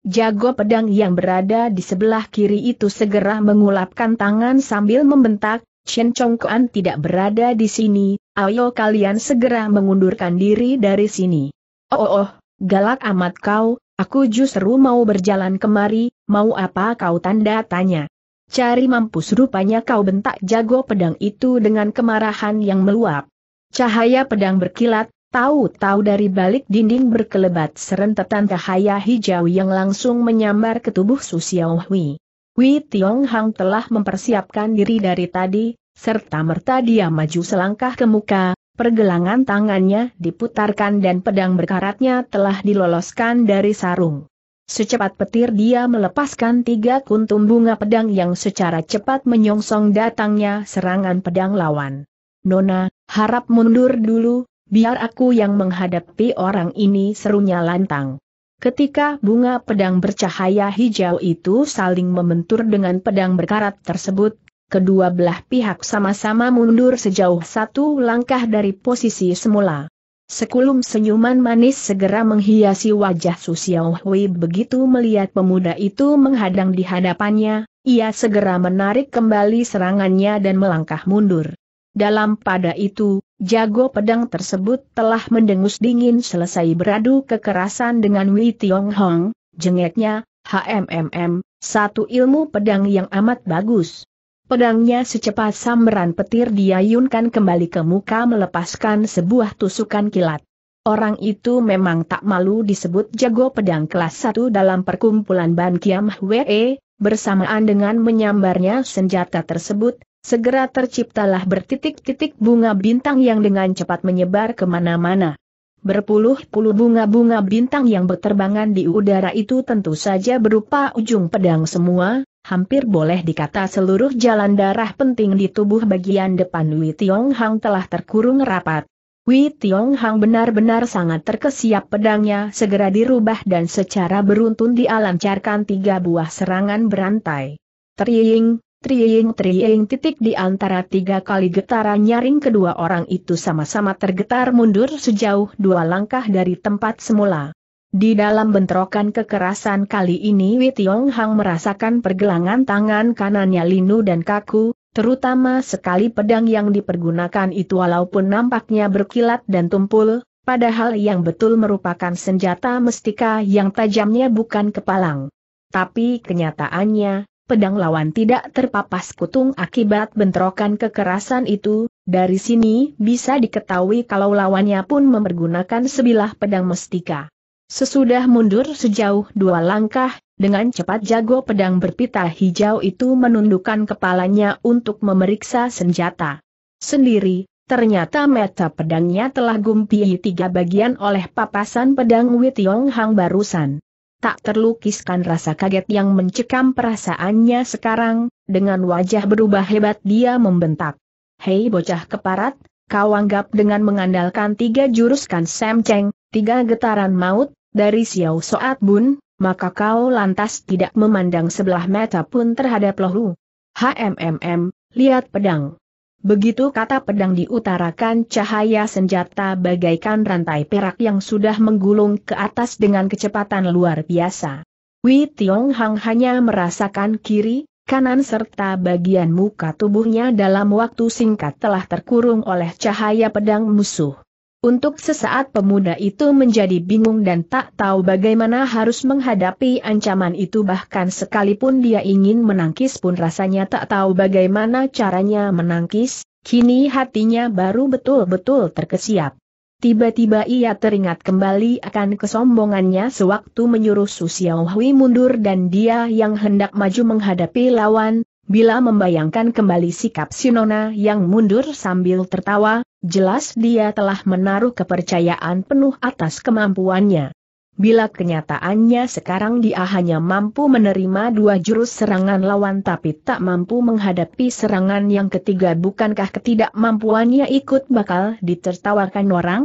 Jago pedang yang berada di sebelah kiri itu segera mengulapkan tangan sambil membentak, Chen Chongkuan tidak berada di sini, ayo kalian segera mengundurkan diri dari sini. Oh, oh, oh, galak amat kau, aku justru mau berjalan kemari, mau apa kau tanda tanya. Cari mampus rupanya kau bentak jago pedang itu dengan kemarahan yang meluap. Cahaya pedang berkilat, tahu-tahu dari balik dinding berkelebat serentetan cahaya hijau yang langsung menyambar ke tubuh Su Xiaohui. Wei Tiong Hang telah mempersiapkan diri dari tadi, serta merta dia maju selangkah ke muka, pergelangan tangannya diputarkan dan pedang berkaratnya telah diloloskan dari sarung. Secepat petir dia melepaskan tiga kuntum bunga pedang yang secara cepat menyongsong datangnya serangan pedang lawan. Nona, harap mundur dulu, biar aku yang menghadapi orang ini serunya lantang. Ketika bunga pedang bercahaya hijau itu saling membentur dengan pedang berkarat tersebut, kedua belah pihak sama-sama mundur sejauh satu langkah dari posisi semula. Sekulum senyuman manis segera menghiasi wajah Su Xiaohui begitu melihat pemuda itu menghadang di hadapannya, ia segera menarik kembali serangannya dan melangkah mundur. Dalam pada itu, jago pedang tersebut telah mendengus dingin selesai beradu kekerasan dengan Wei Tiong Hong, jengeknya, HMMM, satu ilmu pedang yang amat bagus. Pedangnya secepat samberan petir diayunkan kembali ke muka melepaskan sebuah tusukan kilat. Orang itu memang tak malu disebut jago pedang kelas 1 dalam perkumpulan Ban Kiam Hwe, bersamaan dengan menyambarnya senjata tersebut, segera terciptalah bertitik-titik bunga bintang yang dengan cepat menyebar kemana-mana. Berpuluh-puluh bunga-bunga bintang yang berterbangan di udara itu tentu saja berupa ujung pedang semua, hampir boleh dikata seluruh jalan darah penting di tubuh bagian depan Wei Tiong Hang telah terkurung rapat. Wei Tiong Hang benar-benar sangat terkesiap pedangnya segera dirubah dan secara beruntun dialancarkan tiga buah serangan berantai. Triying, Triying, Triying titik di antara tiga kali getaran nyaring kedua orang itu sama-sama tergetar mundur sejauh dua langkah dari tempat semula. Di dalam bentrokan kekerasan kali ini Witiong Hang merasakan pergelangan tangan kanannya linu dan kaku, terutama sekali pedang yang dipergunakan itu walaupun nampaknya berkilat dan tumpul, padahal yang betul merupakan senjata mestika yang tajamnya bukan kepalang. Tapi kenyataannya, pedang lawan tidak terpapas kutung akibat bentrokan kekerasan itu, dari sini bisa diketahui kalau lawannya pun mempergunakan sebilah pedang mestika. Sesudah mundur sejauh dua langkah, dengan cepat jago pedang berpita hijau itu menundukkan kepalanya untuk memeriksa senjata. Sendiri, ternyata meta pedangnya telah gumpihi tiga bagian oleh papasan pedang Witiong Hang barusan. Tak terlukiskan rasa kaget yang mencekam perasaannya sekarang, dengan wajah berubah hebat dia membentak. Hei bocah keparat, kau anggap dengan mengandalkan tiga juruskan kan Sam Cheng, tiga getaran maut, dari Xiao Soat Bun, maka kau lantas tidak memandang sebelah mata pun terhadap lohu. HMMM, lihat pedang. Begitu kata pedang diutarakan cahaya senjata bagaikan rantai perak yang sudah menggulung ke atas dengan kecepatan luar biasa. Wei Tiong Hang hanya merasakan kiri, kanan serta bagian muka tubuhnya dalam waktu singkat telah terkurung oleh cahaya pedang musuh. Untuk sesaat pemuda itu menjadi bingung dan tak tahu bagaimana harus menghadapi ancaman itu bahkan sekalipun dia ingin menangkis pun rasanya tak tahu bagaimana caranya menangkis, kini hatinya baru betul-betul terkesiap. Tiba-tiba ia teringat kembali akan kesombongannya sewaktu menyuruh Susiao mundur dan dia yang hendak maju menghadapi lawan, Bila membayangkan kembali sikap Sinona yang mundur sambil tertawa, jelas dia telah menaruh kepercayaan penuh atas kemampuannya. Bila kenyataannya sekarang dia hanya mampu menerima dua jurus serangan lawan tapi tak mampu menghadapi serangan yang ketiga bukankah ketidakmampuannya ikut bakal ditertawakan orang?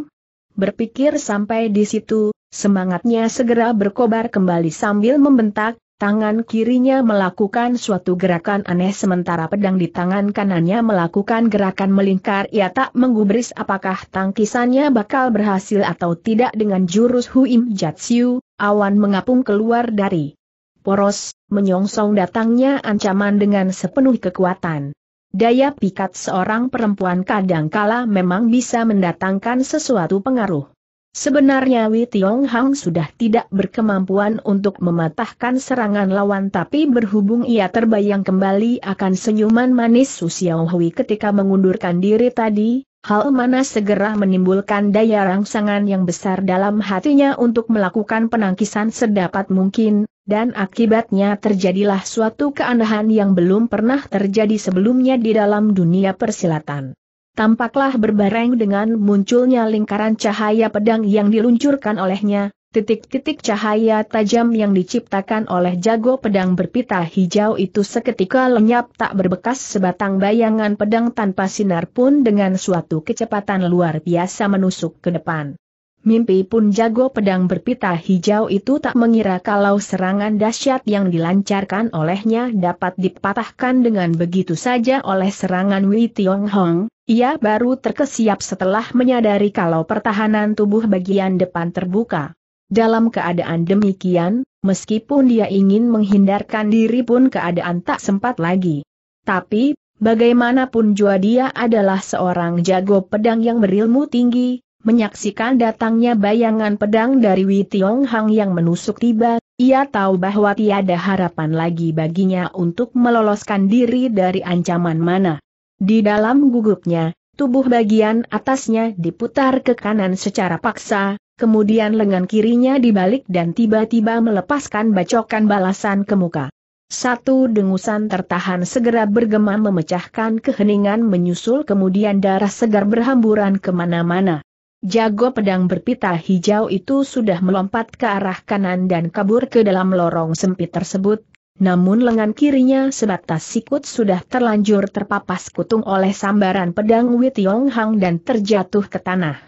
Berpikir sampai di situ, semangatnya segera berkobar kembali sambil membentak, Tangan kirinya melakukan suatu gerakan aneh sementara pedang di tangan kanannya melakukan gerakan melingkar. Ia tak menggubris apakah tangkisannya bakal berhasil atau tidak dengan jurus Huim Jatsiu, awan mengapung keluar dari poros, menyongsong datangnya ancaman dengan sepenuh kekuatan. Daya pikat seorang perempuan kadangkala memang bisa mendatangkan sesuatu pengaruh. Sebenarnya Wei Tiong Hang sudah tidak berkemampuan untuk mematahkan serangan lawan tapi berhubung ia terbayang kembali akan senyuman manis Su Xiao Hui ketika mengundurkan diri tadi, hal mana segera menimbulkan daya rangsangan yang besar dalam hatinya untuk melakukan penangkisan sedapat mungkin, dan akibatnya terjadilah suatu keanehan yang belum pernah terjadi sebelumnya di dalam dunia persilatan tampaklah berbareng dengan munculnya lingkaran cahaya pedang yang diluncurkan olehnya, titik-titik cahaya tajam yang diciptakan oleh jago pedang berpita hijau itu seketika lenyap tak berbekas sebatang bayangan pedang tanpa sinar pun dengan suatu kecepatan luar biasa menusuk ke depan. Mimpi pun jago pedang berpita hijau itu tak mengira kalau serangan dahsyat yang dilancarkan olehnya dapat dipatahkan dengan begitu saja oleh serangan Wei Tiong Hong, ia baru terkesiap setelah menyadari kalau pertahanan tubuh bagian depan terbuka. Dalam keadaan demikian, meskipun dia ingin menghindarkan diri pun keadaan tak sempat lagi. Tapi, bagaimanapun jua dia adalah seorang jago pedang yang berilmu tinggi, menyaksikan datangnya bayangan pedang dari Wei Tiong Hang yang menusuk tiba, ia tahu bahwa tiada harapan lagi baginya untuk meloloskan diri dari ancaman mana. Di dalam gugupnya, tubuh bagian atasnya diputar ke kanan secara paksa, kemudian lengan kirinya dibalik dan tiba-tiba melepaskan bacokan balasan ke muka. Satu dengusan tertahan segera bergema memecahkan keheningan menyusul kemudian darah segar berhamburan kemana-mana. Jago pedang berpita hijau itu sudah melompat ke arah kanan dan kabur ke dalam lorong sempit tersebut, namun lengan kirinya sebatas sikut sudah terlanjur terpapas kutung oleh sambaran pedang Yong Hang dan terjatuh ke tanah.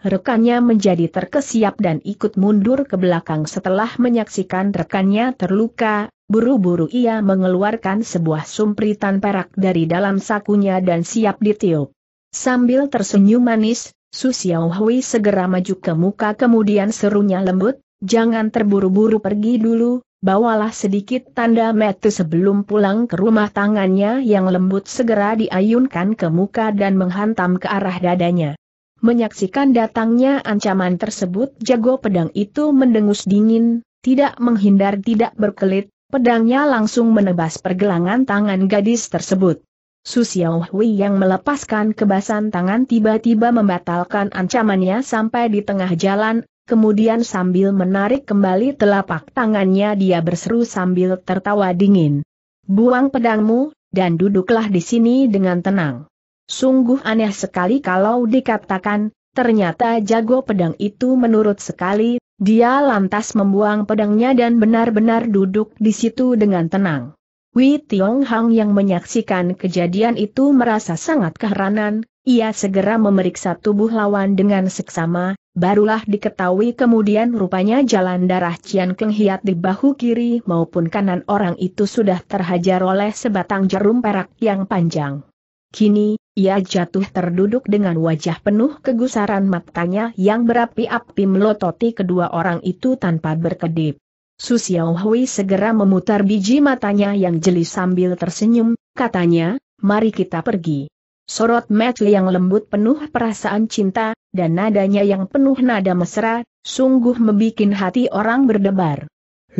Rekannya menjadi terkesiap dan ikut mundur ke belakang setelah menyaksikan rekannya terluka, buru-buru ia mengeluarkan sebuah sumpritan perak dari dalam sakunya dan siap ditiup. Sambil tersenyum manis, Su Xiao segera maju ke muka kemudian serunya lembut, jangan terburu-buru pergi dulu, bawalah sedikit tanda metu sebelum pulang ke rumah tangannya yang lembut segera diayunkan ke muka dan menghantam ke arah dadanya. Menyaksikan datangnya ancaman tersebut jago pedang itu mendengus dingin, tidak menghindar tidak berkelit, pedangnya langsung menebas pergelangan tangan gadis tersebut. Su Xiaohui yang melepaskan kebasan tangan tiba-tiba membatalkan ancamannya sampai di tengah jalan, kemudian sambil menarik kembali telapak tangannya dia berseru sambil tertawa dingin. Buang pedangmu, dan duduklah di sini dengan tenang. Sungguh aneh sekali kalau dikatakan, ternyata jago pedang itu menurut sekali, dia lantas membuang pedangnya dan benar-benar duduk di situ dengan tenang. Wei Tiong Hang yang menyaksikan kejadian itu merasa sangat keheranan, ia segera memeriksa tubuh lawan dengan seksama, barulah diketahui kemudian rupanya jalan darah Cian Keng Hiat di bahu kiri maupun kanan orang itu sudah terhajar oleh sebatang jarum perak yang panjang. Kini, ia jatuh terduduk dengan wajah penuh kegusaran matanya yang berapi-api melototi kedua orang itu tanpa berkedip. Su Xiao segera memutar biji matanya yang jeli sambil tersenyum, katanya, mari kita pergi. Sorot Matli yang lembut penuh perasaan cinta, dan nadanya yang penuh nada mesra, sungguh membuat hati orang berdebar.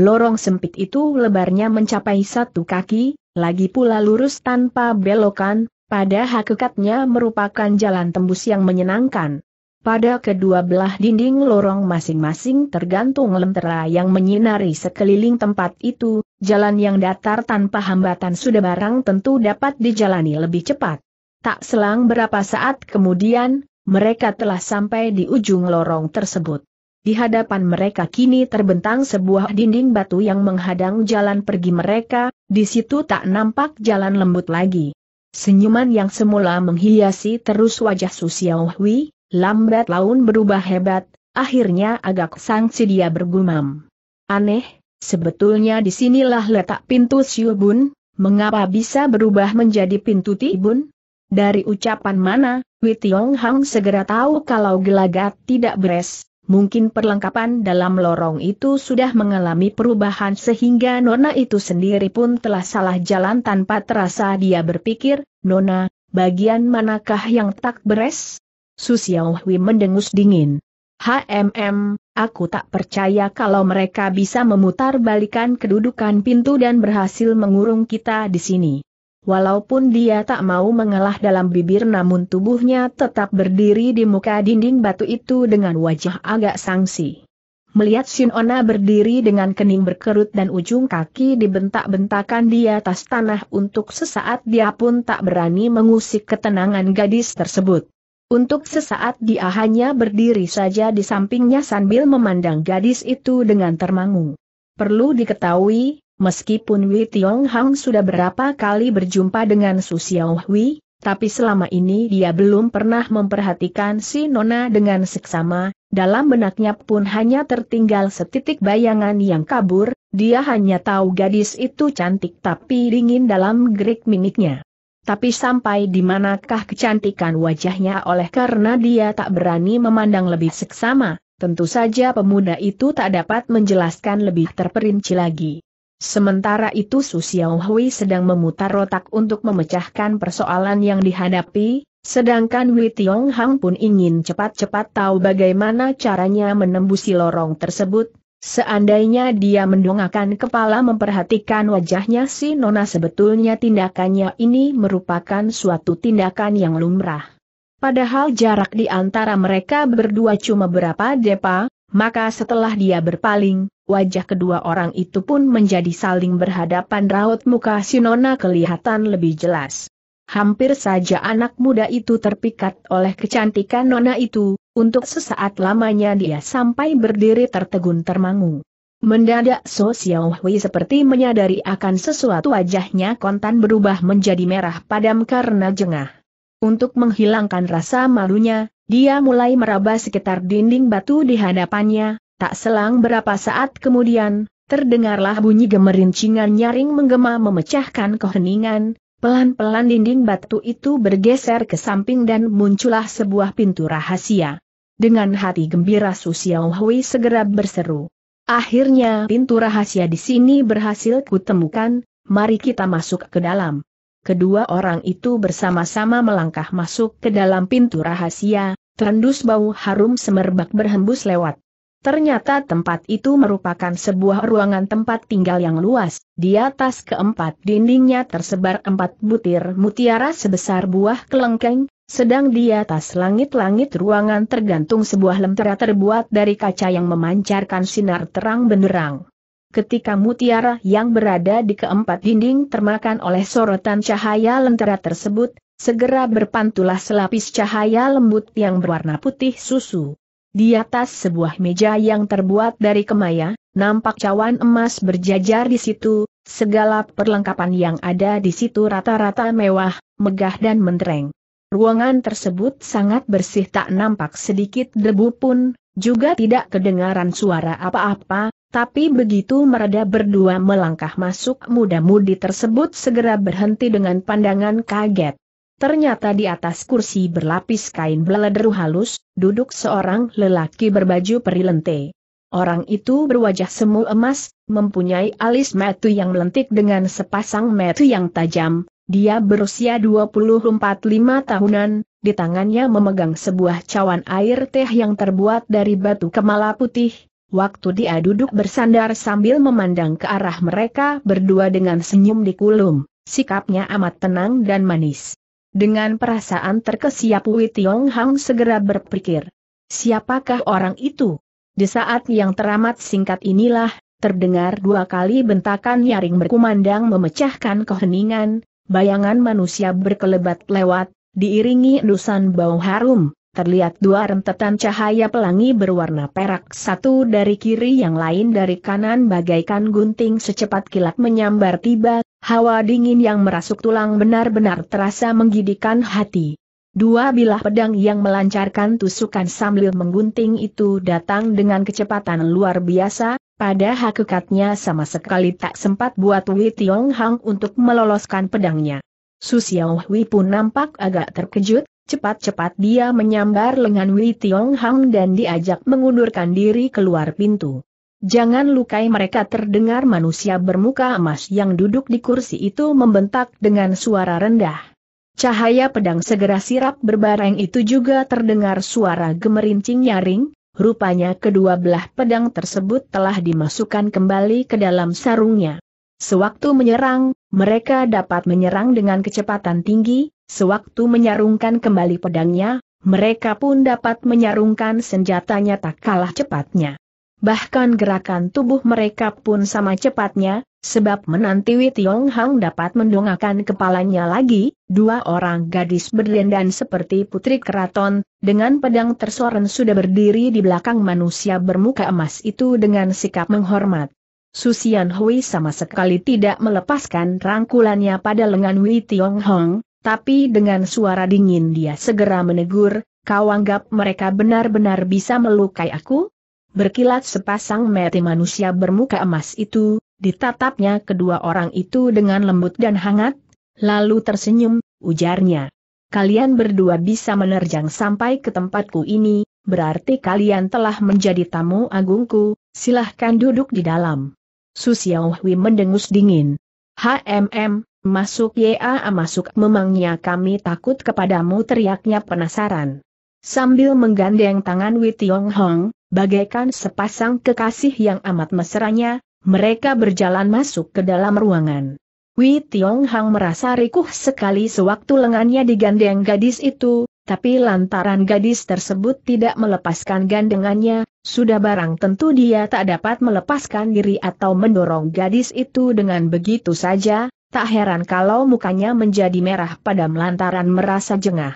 Lorong sempit itu lebarnya mencapai satu kaki, lagi pula lurus tanpa belokan, pada hakikatnya merupakan jalan tembus yang menyenangkan. Pada kedua belah dinding lorong masing-masing tergantung lentera yang menyinari sekeliling tempat itu, jalan yang datar tanpa hambatan sudah barang tentu dapat dijalani lebih cepat. Tak selang berapa saat kemudian, mereka telah sampai di ujung lorong tersebut. Di hadapan mereka kini terbentang sebuah dinding batu yang menghadang jalan pergi mereka, di situ tak nampak jalan lembut lagi. Senyuman yang semula menghiasi terus wajah Susiao Hui, lambat laun berubah hebat, akhirnya agak sangsi dia bergumam. Aneh, sebetulnya disinilah letak pintu Siubun, mengapa bisa berubah menjadi pintu Tibun? Dari ucapan mana, Wei Tiong Hang segera tahu kalau gelagat tidak beres, mungkin perlengkapan dalam lorong itu sudah mengalami perubahan sehingga Nona itu sendiri pun telah salah jalan tanpa terasa dia berpikir, Nona, bagian manakah yang tak beres? Su Xiaohui mendengus dingin. HMM, aku tak percaya kalau mereka bisa memutar balikan kedudukan pintu dan berhasil mengurung kita di sini. Walaupun dia tak mau mengalah dalam bibir namun tubuhnya tetap berdiri di muka dinding batu itu dengan wajah agak sangsi. Melihat Shin Ona berdiri dengan kening berkerut dan ujung kaki dibentak-bentakan di atas tanah untuk sesaat dia pun tak berani mengusik ketenangan gadis tersebut. Untuk sesaat dia hanya berdiri saja di sampingnya sambil memandang gadis itu dengan termangu. Perlu diketahui, Meskipun Wei Tiong Hang sudah berapa kali berjumpa dengan Su Xiao Hui, tapi selama ini dia belum pernah memperhatikan si Nona dengan seksama, dalam benaknya pun hanya tertinggal setitik bayangan yang kabur, dia hanya tahu gadis itu cantik tapi dingin dalam gerik miniknya. Tapi sampai di manakah kecantikan wajahnya oleh karena dia tak berani memandang lebih seksama, tentu saja pemuda itu tak dapat menjelaskan lebih terperinci lagi. Sementara itu Su Xiao sedang memutar otak untuk memecahkan persoalan yang dihadapi, sedangkan Wei Tiong Hang pun ingin cepat-cepat tahu bagaimana caranya menembusi lorong tersebut. Seandainya dia mendongakkan kepala memperhatikan wajahnya si Nona sebetulnya tindakannya ini merupakan suatu tindakan yang lumrah. Padahal jarak di antara mereka berdua cuma berapa depa, maka setelah dia berpaling, wajah kedua orang itu pun menjadi saling berhadapan raut muka Sinona kelihatan lebih jelas. Hampir saja anak muda itu terpikat oleh kecantikan Nona itu, untuk sesaat lamanya dia sampai berdiri tertegun termangu. Mendadak So Xiao Hui seperti menyadari akan sesuatu wajahnya kontan berubah menjadi merah padam karena jengah. Untuk menghilangkan rasa malunya, dia mulai meraba sekitar dinding batu di hadapannya, Tak selang berapa saat kemudian, terdengarlah bunyi gemerincingan nyaring menggema memecahkan keheningan, pelan-pelan dinding batu itu bergeser ke samping dan muncullah sebuah pintu rahasia. Dengan hati gembira Su Xiao segera berseru. Akhirnya pintu rahasia di sini berhasil kutemukan, mari kita masuk ke dalam. Kedua orang itu bersama-sama melangkah masuk ke dalam pintu rahasia, terendus bau harum semerbak berhembus lewat. Ternyata tempat itu merupakan sebuah ruangan tempat tinggal yang luas, di atas keempat dindingnya tersebar empat butir mutiara sebesar buah kelengkeng, sedang di atas langit-langit ruangan tergantung sebuah lentera terbuat dari kaca yang memancarkan sinar terang benderang. Ketika mutiara yang berada di keempat dinding termakan oleh sorotan cahaya lentera tersebut, segera berpantulah selapis cahaya lembut yang berwarna putih susu. Di atas sebuah meja yang terbuat dari kemaya, nampak cawan emas berjajar di situ, segala perlengkapan yang ada di situ rata-rata mewah, megah dan mentereng. Ruangan tersebut sangat bersih tak nampak sedikit debu pun, juga tidak kedengaran suara apa-apa, tapi begitu mereda berdua melangkah masuk muda-mudi tersebut segera berhenti dengan pandangan kaget. Ternyata di atas kursi berlapis kain beladeru halus, duduk seorang lelaki berbaju peri lente. Orang itu berwajah semu emas, mempunyai alis metu yang melentik dengan sepasang metu yang tajam, dia berusia 24-5 tahunan, di tangannya memegang sebuah cawan air teh yang terbuat dari batu kemala putih. Waktu dia duduk bersandar sambil memandang ke arah mereka berdua dengan senyum di kulum. sikapnya amat tenang dan manis. Dengan perasaan terkesiap Wei Tiong Hang segera berpikir. Siapakah orang itu? Di saat yang teramat singkat inilah, terdengar dua kali bentakan nyaring berkumandang memecahkan keheningan, bayangan manusia berkelebat lewat, diiringi endusan bau harum, terlihat dua rentetan cahaya pelangi berwarna perak satu dari kiri yang lain dari kanan bagaikan gunting secepat kilat menyambar tiba Hawa dingin yang merasuk tulang benar-benar terasa menggidikan hati. Dua bilah pedang yang melancarkan tusukan sambil menggunting itu datang dengan kecepatan luar biasa, pada hakikatnya sama sekali tak sempat buat Wei Tiong Hang untuk meloloskan pedangnya. Su Xiao Hui pun nampak agak terkejut, cepat-cepat dia menyambar lengan Wei Tiong Hang dan diajak mengundurkan diri keluar pintu. Jangan lukai mereka terdengar manusia bermuka emas yang duduk di kursi itu membentak dengan suara rendah. Cahaya pedang segera sirap berbareng itu juga terdengar suara gemerincing nyaring, rupanya kedua belah pedang tersebut telah dimasukkan kembali ke dalam sarungnya. Sewaktu menyerang, mereka dapat menyerang dengan kecepatan tinggi, sewaktu menyarungkan kembali pedangnya, mereka pun dapat menyarungkan senjatanya tak kalah cepatnya bahkan gerakan tubuh mereka pun sama cepatnya, sebab menanti Wei Tiong Hang dapat mendongakkan kepalanya lagi, dua orang gadis berdandan seperti putri keraton, dengan pedang tersoren sudah berdiri di belakang manusia bermuka emas itu dengan sikap menghormat. Susian Hui sama sekali tidak melepaskan rangkulannya pada lengan Wei Tiong Hong, tapi dengan suara dingin dia segera menegur, kau anggap mereka benar-benar bisa melukai aku? berkilat sepasang mata manusia bermuka emas itu, ditatapnya kedua orang itu dengan lembut dan hangat, lalu tersenyum, ujarnya. Kalian berdua bisa menerjang sampai ke tempatku ini, berarti kalian telah menjadi tamu agungku, silahkan duduk di dalam. Susiao Hui mendengus dingin. HMM, masuk ya masuk memangnya kami takut kepadamu teriaknya penasaran. Sambil menggandeng tangan Wei Tiong Hong, Bagaikan sepasang kekasih yang amat mesranya, mereka berjalan masuk ke dalam ruangan. Wei Tiong Hang merasa rikuh sekali sewaktu lengannya digandeng gadis itu, tapi lantaran gadis tersebut tidak melepaskan gandengannya, sudah barang tentu dia tak dapat melepaskan diri atau mendorong gadis itu dengan begitu saja, tak heran kalau mukanya menjadi merah pada lantaran merasa jengah.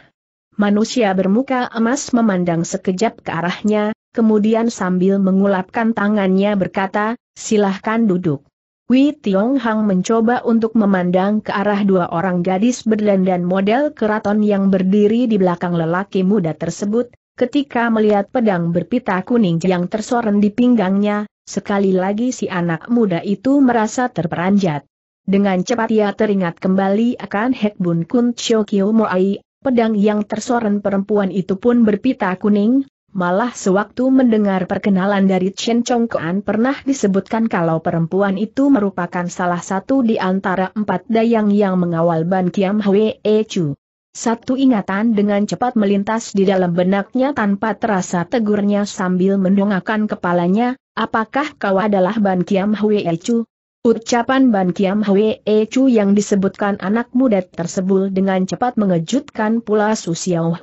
Manusia bermuka emas memandang sekejap ke arahnya, kemudian sambil mengulapkan tangannya berkata, silahkan duduk. Wei Tiong Hang mencoba untuk memandang ke arah dua orang gadis berdandan model keraton yang berdiri di belakang lelaki muda tersebut, ketika melihat pedang berpita kuning yang tersorot di pinggangnya, sekali lagi si anak muda itu merasa terperanjat. Dengan cepat ia teringat kembali akan Hek Bun Kun Chokyo Moai, pedang yang tersorot perempuan itu pun berpita kuning, Malah sewaktu mendengar perkenalan dari Chen Chong Kuan pernah disebutkan kalau perempuan itu merupakan salah satu di antara empat dayang yang mengawal Ban Kiam Hwe e Chu. Satu ingatan dengan cepat melintas di dalam benaknya tanpa terasa tegurnya sambil mendongakkan kepalanya, apakah kau adalah Ban Kiam Hwe e Chu? Ucapan Ban Kiam Hwe e Chu yang disebutkan anak muda tersebut dengan cepat mengejutkan pula Su Xiao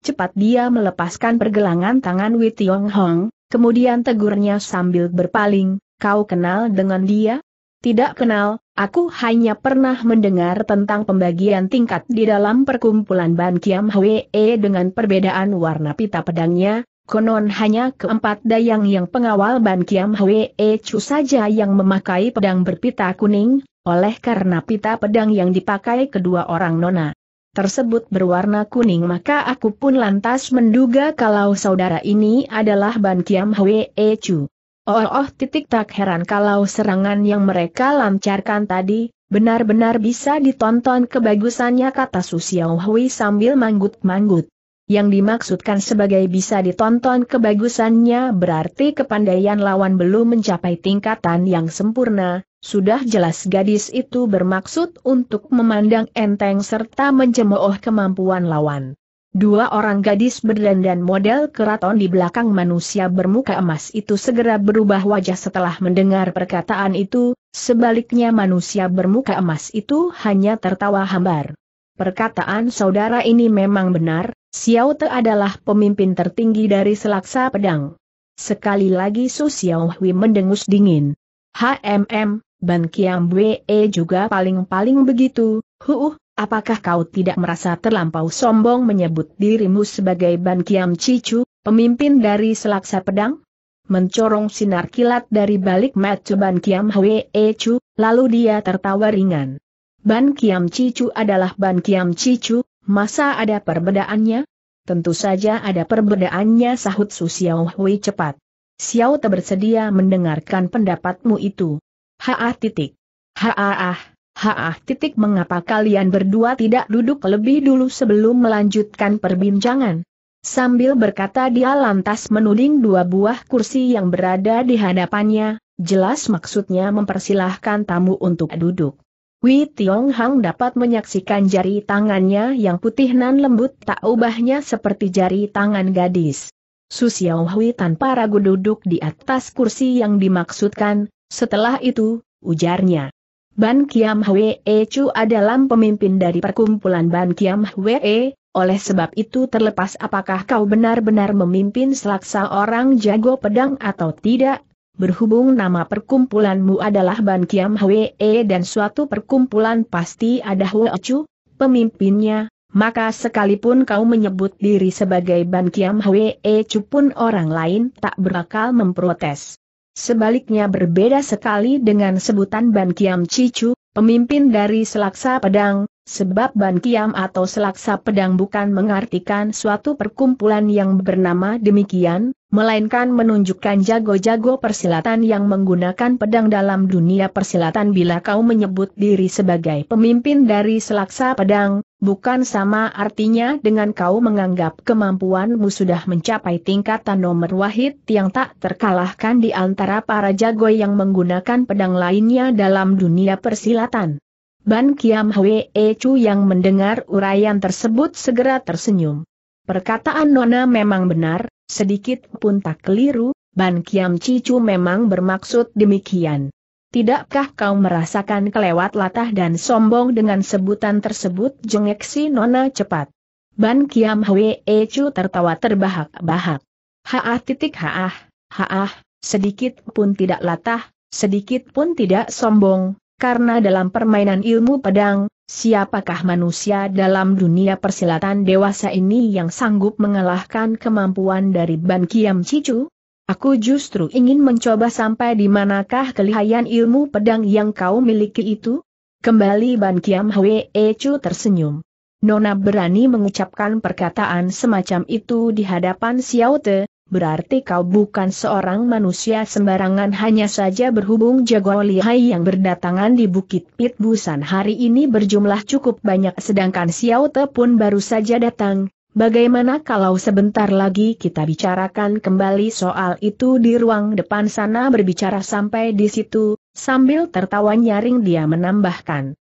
Cepat dia melepaskan pergelangan tangan Wei Tiong Hong, kemudian tegurnya sambil berpaling, kau kenal dengan dia? Tidak kenal, aku hanya pernah mendengar tentang pembagian tingkat di dalam perkumpulan Ban Kiam Hwee dengan perbedaan warna pita pedangnya, konon hanya keempat dayang yang pengawal Ban Kiam Hwee Chu saja yang memakai pedang berpita kuning, oleh karena pita pedang yang dipakai kedua orang nona tersebut berwarna kuning maka aku pun lantas menduga kalau saudara ini adalah Ban Kiam Hwee Chu. Oh, oh titik tak heran kalau serangan yang mereka lancarkan tadi, benar-benar bisa ditonton kebagusannya kata Susiao Hui sambil manggut-manggut. Yang dimaksudkan sebagai bisa ditonton kebagusannya berarti kepandaian lawan belum mencapai tingkatan yang sempurna, sudah jelas gadis itu bermaksud untuk memandang enteng serta mencemooh kemampuan lawan. Dua orang gadis berdandan model keraton di belakang manusia bermuka emas itu segera berubah wajah setelah mendengar perkataan itu, sebaliknya manusia bermuka emas itu hanya tertawa hambar. Perkataan saudara ini memang benar, Xiao Te adalah pemimpin tertinggi dari selaksa pedang. Sekali lagi Su Xiao Hui mendengus dingin. HMM, Ban Wee juga paling-paling begitu, huuh, apakah kau tidak merasa terlampau sombong menyebut dirimu sebagai Ban Kiam Cicu, pemimpin dari Selaksa Pedang? Mencorong sinar kilat dari balik mata Ban Kiam Wee Chu, lalu dia tertawa ringan. Ban Kiam Cicu adalah Ban Kiam Cicu, masa ada perbedaannya? Tentu saja ada perbedaannya sahut Su Xiao Hui cepat. Xiao tak bersedia mendengarkan pendapatmu itu. Haah titik. Haah, haah titik mengapa kalian berdua tidak duduk lebih dulu sebelum melanjutkan perbincangan? Sambil berkata dia lantas menuding dua buah kursi yang berada di hadapannya, jelas maksudnya mempersilahkan tamu untuk duduk. Wei Tiong Hang dapat menyaksikan jari tangannya yang putih nan lembut tak ubahnya seperti jari tangan gadis. Su Xiao Hui tanpa ragu duduk di atas kursi yang dimaksudkan, setelah itu, ujarnya, Ban Kiam Hwee Chu adalah pemimpin dari perkumpulan Ban Kiam Hwee, oleh sebab itu terlepas apakah kau benar-benar memimpin selaksa orang jago pedang atau tidak, berhubung nama perkumpulanmu adalah Ban Kiam Hwee dan suatu perkumpulan pasti ada Hwee Chu, pemimpinnya, maka sekalipun kau menyebut diri sebagai Ban Kiam Hwee Chu pun orang lain tak berakal memprotes. Sebaliknya berbeda sekali dengan sebutan Ban Kiam Cicu, pemimpin dari Selaksa Pedang, Sebab ban kiam atau selaksa pedang bukan mengartikan suatu perkumpulan yang bernama demikian, melainkan menunjukkan jago-jago persilatan yang menggunakan pedang dalam dunia persilatan bila kau menyebut diri sebagai pemimpin dari selaksa pedang, bukan sama artinya dengan kau menganggap kemampuanmu sudah mencapai tingkatan nomor wahid yang tak terkalahkan di antara para jago yang menggunakan pedang lainnya dalam dunia persilatan. Ban Kiam Hwee Chu yang mendengar uraian tersebut segera tersenyum. Perkataan Nona memang benar, sedikit pun tak keliru, Ban Kiam Cicu memang bermaksud demikian. Tidakkah kau merasakan kelewat latah dan sombong dengan sebutan tersebut jengek si Nona cepat. Ban Kiam Hwee Chu tertawa terbahak-bahak. Haah titik haah, haah, sedikit pun tidak latah, sedikit pun tidak sombong, karena dalam permainan ilmu pedang, siapakah manusia dalam dunia persilatan dewasa ini yang sanggup mengalahkan kemampuan dari Ban Kiam Cicu? Aku justru ingin mencoba sampai di manakah kelihayan ilmu pedang yang kau miliki itu? Kembali Ban Kiam Hwe Chu tersenyum. Nona berani mengucapkan perkataan semacam itu di hadapan Xiao Te, berarti kau bukan seorang manusia sembarangan hanya saja berhubung jago lihai yang berdatangan di Bukit Pit Busan hari ini berjumlah cukup banyak sedangkan Xiao Te pun baru saja datang. Bagaimana kalau sebentar lagi kita bicarakan kembali soal itu di ruang depan sana berbicara sampai di situ, sambil tertawa nyaring dia menambahkan,